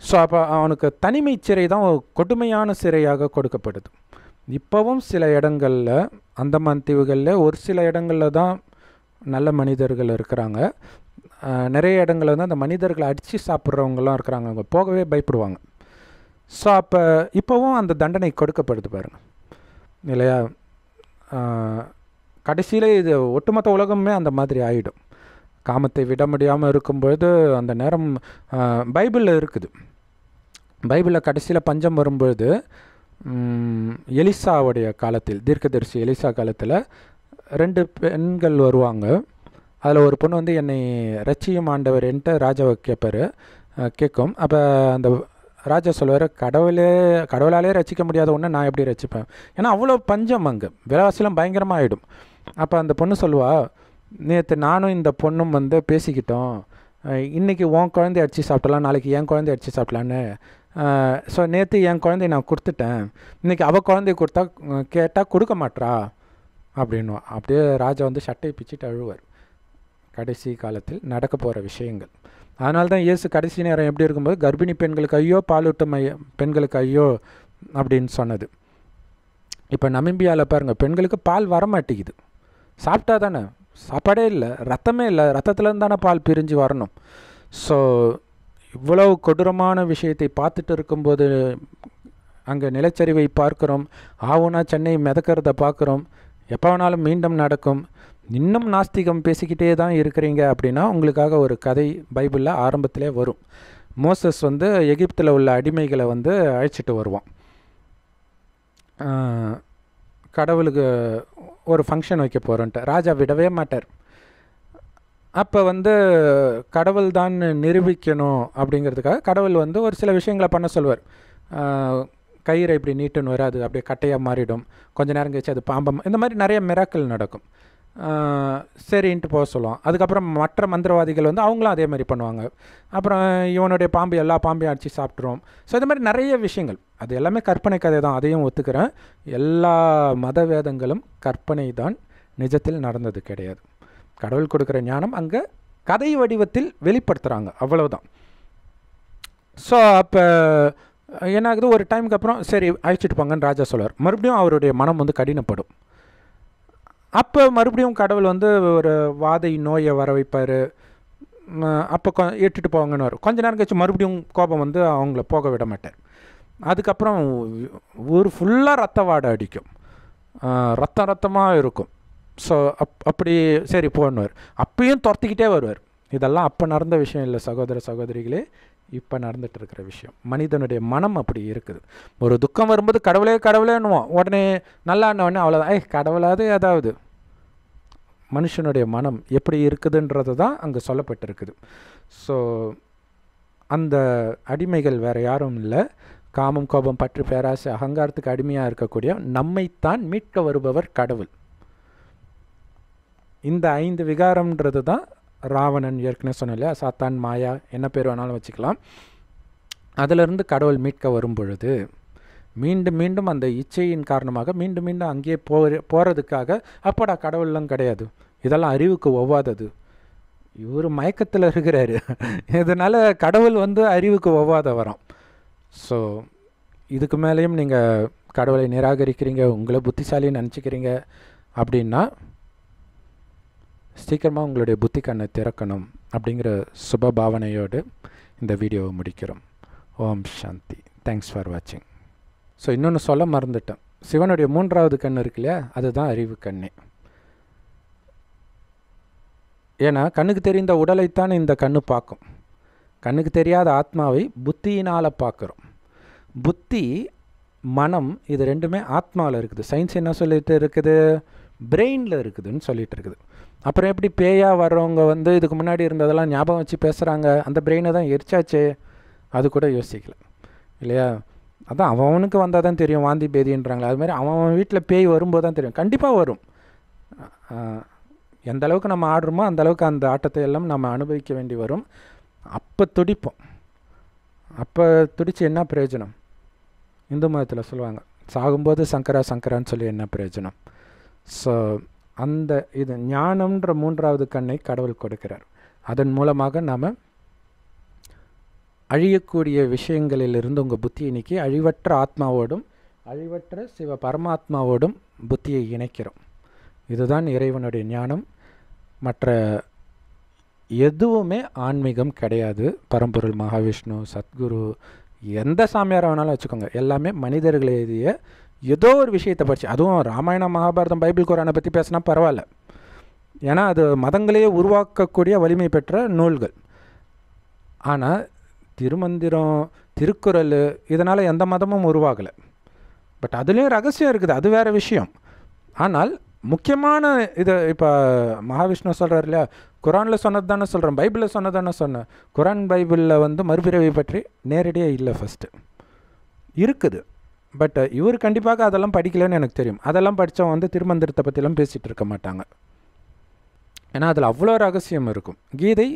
ஸோ அப்போ அவனுக்கு தனிமை சிறை தான் கொடுமையான சிறையாக கொடுக்கப்படுது இப்போவும் சில இடங்களில் அந்தமான் தீவுகளில் ஒரு சில இடங்களில் தான் நல்ல மனிதர்கள் இருக்கிறாங்க நிறைய இடங்களில் வந்து அந்த மனிதர்களை அடித்து சாப்பிட்றவங்களாம் இருக்கிறாங்க அவங்க போகவே பயப்படுவாங்க ஸோ அப்போ இப்போவும் அந்த தண்டனை கொடுக்கப்படுது பாருங்கள் இல்லையா கடைசியில் இது ஒட்டுமொத்த உலகமே அந்த மாதிரி ஆகிடும் காமத்தை விட முடியாமல் இருக்கும்பொழுது அந்த நேரம் பைபிளில் இருக்குது பைபிளில் கடைசியில் பஞ்சம் வரும்பொழுது எலிசாவுடைய காலத்தில் தீர்க்கதரிசி எலிசா காலத்தில் ரெண்டு பெண்கள் வருவாங்க அதில் ஒரு பொண்ணு வந்து என்னை ரச்சியும் ஆண்டவர்ன்ட்டு ராஜாவை கேட்பார் கேட்கும் அப்போ அந்த ராஜா சொல்வார் கடவுளே கடவுளாலே ரசிக்க முடியாத ஒன்று நான் எப்படி ரசிப்பேன் ஏன்னா அவ்வளோ பஞ்சம் அங்கே விலைவாசிலாம் பயங்கரமாக ஆகிடும் அப்போ அந்த பொண்ணு சொல்லுவா நேற்று நானும் இந்த பொண்ணும் வந்து பேசிக்கிட்டோம் இன்றைக்கி உன் குழந்தை அடித்து சாப்பிடலாம் நாளைக்கு என் குழந்தை அடித்து சாப்பிடலான்னு ஸோ நேற்று என் குழந்தைய நான் கொடுத்துட்டேன் இன்றைக்கி அவள் குழந்தைய கொடுத்தா கேட்டால் கொடுக்க மாட்றா அப்படின்னுவான் அப்படியே ராஜா வந்து சட்டை பிச்சுட்டு அழுவார் கடைசி காலத்தில் நடக்க போகிற விஷயங்கள் அதனால தான் இயேசு கடைசி நேரம் எப்படி இருக்கும்போது கர்ப்பிணி பெண்களுக்கு ஐயோ பாலூட்டும் மைய பெண்களுக்கு ஐயோ அப்படின்னு சொன்னது இப்போ நம்பியால் பாருங்கள் பெண்களுக்கு பால் வர மாட்டேங்குது சாப்பிட்டா தானே சாப்பாடே இல்லை ரத்தமே இல்லை ரத்தத்துலேருந்து தானே பால் பிரிஞ்சு வரணும் ஸோ இவ்வளவு கொடூரமான விஷயத்தை பார்த்துட்டு இருக்கும்போது அங்கே நிலச்சரிவை பார்க்குறோம் ஆவுனா சென்னை மிதக்கிறத பார்க்குறோம் எப்போ வேணாலும் மீண்டும் நடக்கும் இன்னும் நாஸ்திகம் பேசிக்கிட்டே தான் இருக்கிறீங்க அப்படின்னா உங்களுக்காக ஒரு கதை பைபிளில் ஆரம்பத்திலே வரும் மோசஸ் வந்து எகிப்தில் உள்ள அடிமைகளை வந்து அழைச்சிட்டு வருவான் கடவுளுக்கு ஒரு ஃபங்க்ஷன் வைக்க போகிறோன்ட்டு ராஜா விடவே மாட்டார் அப்போ வந்து கடவுள் தான் நிரூபிக்கணும் அப்படிங்கிறதுக்காக கடவுள் வந்து ஒரு சில விஷயங்களை பண்ண சொல்வார் கயிறை இப்படி நீட்டுன்னு வராது அப்படியே கட்டையாக மாறிடும் கொஞ்ச நேரம் கழிச்சு அது பாம்பம் இந்த மாதிரி நிறைய மிராக்கள் நடக்கும் சரின்ட்டு போக சொல்லுவோம் அதுக்கப்புறம் மற்ற மந்திரவாதிகள் வந்து அவங்களும் அதே மாதிரி பண்ணுவாங்க அப்புறம் இவனுடைய பாம்பு எல்லா பாம்பையும் அடித்து சாப்பிட்ருவோம் ஸோ இந்த மாதிரி நிறைய விஷயங்கள் அது எல்லாமே கற்பனை கதை தான் அதையும் ஒத்துக்கிறேன் எல்லா மத வேதங்களும் கற்பனை தான் நிஜத்தில் நடந்தது கிடையாது கடவுள் கொடுக்குற ஞானம் அங்கே கதை வடிவத்தில் வெளிப்படுத்துகிறாங்க அவ்வளவுதான் ஸோ அப்போ என்ன ஆகுது ஒரு டைமுக்கு அப்புறம் சரி அழைச்சிட்டு போங்கன்னு ராஜா சொல்வார் மறுபடியும் அவருடைய மனம் வந்து கடினப்படும் அப்போ மறுபடியும் கடவுள் வந்து ஒரு வாதை நோயை வர வைப்பார் அப்போ கொ எட்டுட்டு போவாங்கன்னு வரும் கொஞ்ச நேரம் கழிச்சு மறுபடியும் கோபம் வந்து அவங்கள போக விட மாட்டார் அதுக்கப்புறம் ஊர் ஃபுல்லாக ரத்த வாடை அடிக்கும் ரத்தம் ரத்தமாக இருக்கும் ஸோ அப் அப்படி சரி போன்னுவார் அப்பயும் துரத்திக்கிட்டே வருவார் இதெல்லாம் அப்போ நடந்த விஷயம் இல்லை சகோதர சகோதரிகளே இப்போ நடந்துட்டு இருக்கிற விஷயம் மனிதனுடைய மனம் அப்படி இருக்குது ஒரு துக்கம் வரும்போது கடவுளே கடவுளேன்னுவோம் உடனே நல்லா உடனே அவ்வளோதான் ஏ கடவுளாது ஏதாவது மனுஷனுடைய மனம் எப்படி இருக்குதுன்றது தான் அங்கே சொல்லப்பட்டிருக்குது ஸோ அந்த அடிமைகள் வேறு யாரும் இல்லை காமம் கோபம் பற்று பேராசை அகங்காரத்துக்கு அடிமையாக இருக்கக்கூடிய நம்மைத்தான் மீட்க வருபவர் கடவுள் இந்த ஐந்து விகாரம்ன்றது தான் ராவணன் ஏற்கனவே சொன்ன இல்லையா சாத்தான் மாயா என்ன பேர் வேணாலும் வச்சுக்கலாம் அதிலிருந்து கடவுள் மீட்க வரும் பொழுது மீண்டும் மீண்டும் அந்த இச்சையின் காரணமாக மீண்டும் மீண்டும் அங்கேயே போ போகிறதுக்காக அப்போடா கடவுள்லாம் கிடையாது இதெல்லாம் அறிவுக்கு ஒவ்வாதது இவர் மயக்கத்தில் இருக்கிறாரு இதனால் கடவுள் வந்து அறிவுக்கு ஒவ்வாத வரோம் ஸோ இதுக்கு மேலேயும் நீங்கள் கடவுளை நிராகரிக்கிறீங்க உங்களை புத்திசாலின்னு நினச்சிக்கிறீங்க அப்படின்னா சீக்கிரமாக உங்களுடைய புத்தி கண்ணை திறக்கணும் அப்படிங்கிற சுப பாவனையோடு இந்த வீடியோவை முடிக்கிறோம் ஓம் சாந்தி தேங்க்ஸ் ஃபார் வாட்சிங் ஸோ இன்னொன்று சொல்ல மறந்துட்டேன் சிவனுடைய மூன்றாவது கண் இருக்கு இல்லையா அதுதான் அறிவு கண்ணே ஏன்னா கண்ணுக்கு தெரிந்த உடலைத்தான் இந்த கண்ணு பார்க்கும் கண்ணுக்கு தெரியாத ஆத்மாவை புத்தியினால் பார்க்குறோம் புத்தி மனம் இது ரெண்டுமே ஆத்மாவில் இருக்குது சயின்ஸ் என்ன சொல்லிட்டு இருக்குது பிரெயினில் இருக்குதுன்னு சொல்லிட்டு இருக்குது அப்புறம் எப்படி பேயாக வர்றவங்க வந்து இதுக்கு முன்னாடி இருந்ததெல்லாம் ஞாபகம் வச்சு பேசுகிறாங்க அந்த பிரெயினை தான் எரிச்சாச்சு அது கூட யோசிக்கல இல்லையா அதான் அவனுக்கு வந்தால் தான் தெரியும் வாந்தி பேதின்றாங்களே அது மாதிரி அவன் வீட்டில் பேய் வரும்போது தான் தெரியும் கண்டிப்பாக வரும் எந்த அளவுக்கு நம்ம ஆடுறோமோ அந்தளவுக்கு அந்த ஆட்டத்தை எல்லாம் நம்ம அனுபவிக்க வேண்டி வரும் அப்போ துடிப்போம் அப்போ துடித்து என்ன பிரயோஜனம் இந்து மதத்தில் சொல்லுவாங்க சாகும்போது சங்கரா சங்கரான்னு சொல்லி என்ன பிரயோஜனம் ஸோ அந்த இது ஞானம்ன்ற மூன்றாவது கண்ணை கடவுள் கொடுக்கிறார் அதன் மூலமாக நாம் அழியக்கூடிய விஷயங்களிலிருந்து உங்கள் புத்தியை நீக்கி அழிவற்ற ஆத்மாவோடும் அழிவற்ற சிவ பரமாத்மாவோடும் புத்தியை இணைக்கிறோம் இதுதான் இறைவனுடைய ஞானம் மற்ற எதுவுமே ஆன்மீகம் கிடையாது பரம்பொருள் மகாவிஷ்ணு சத்குரு எந்த சாமியாரை வேணாலும் வச்சுக்கோங்க எல்லாமே மனிதர்கள் எழுதிய ஏதோ ஒரு விஷயத்தை படித்து அதுவும் ராமாயணம் மகாபாரதம் பைபிள் குரானை பற்றி பேசினா பரவாயில்ல ஏன்னா அது மதங்களையே உருவாக்கக்கூடிய வலிமை பெற்ற நூல்கள் ஆனால் திருமந்திரம் திருக்குறள் இதனால் எந்த மதமும் உருவாகலை பட் அதுலேயும் ரகசியம் இருக்குது அது வேறு விஷயம் ஆனால் முக்கியமான இது இப்போ மகாவிஷ்ணு சொல்கிறார் இல்லையா குரானில் சொன்னது தானே சொல்கிறேன் பைபிளில் சொன்னது தானே சொன்னேன் குரான் பைபிளில் வந்து மறுபிறவை பற்றி நேரடியாக இல்லை ஃபஸ்ட்டு இருக்குது பட் இவர் கண்டிப்பாக அதெல்லாம் படிக்கலன்னு எனக்கு தெரியும் அதெல்லாம் படித்தவன் வந்து திருமந்திரத்தை பற்றிலாம் பேசிகிட்டு இருக்க மாட்டாங்க ஏன்னா அதில் அவ்வளோ ரகசியம் இருக்கும் கீதை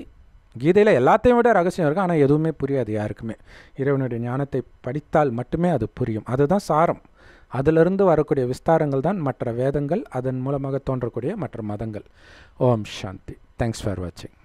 கீதையில் எல்லாத்தையும் விட ரகசியம் இருக்கும் ஆனால் எதுவுமே புரியாது யாருக்குமே இறைவனுடைய ஞானத்தை படித்தால் மட்டுமே அது புரியும் அதுதான் சாரம் அதிலிருந்து வரக்கூடிய விஸ்தாரங்கள் தான் மற்ற வேதங்கள் அதன் மூலமாக தோன்றக்கூடிய மற்ற மதங்கள் ஓம் சாந்தி தேங்க்ஸ் ஃபார் வாட்சிங்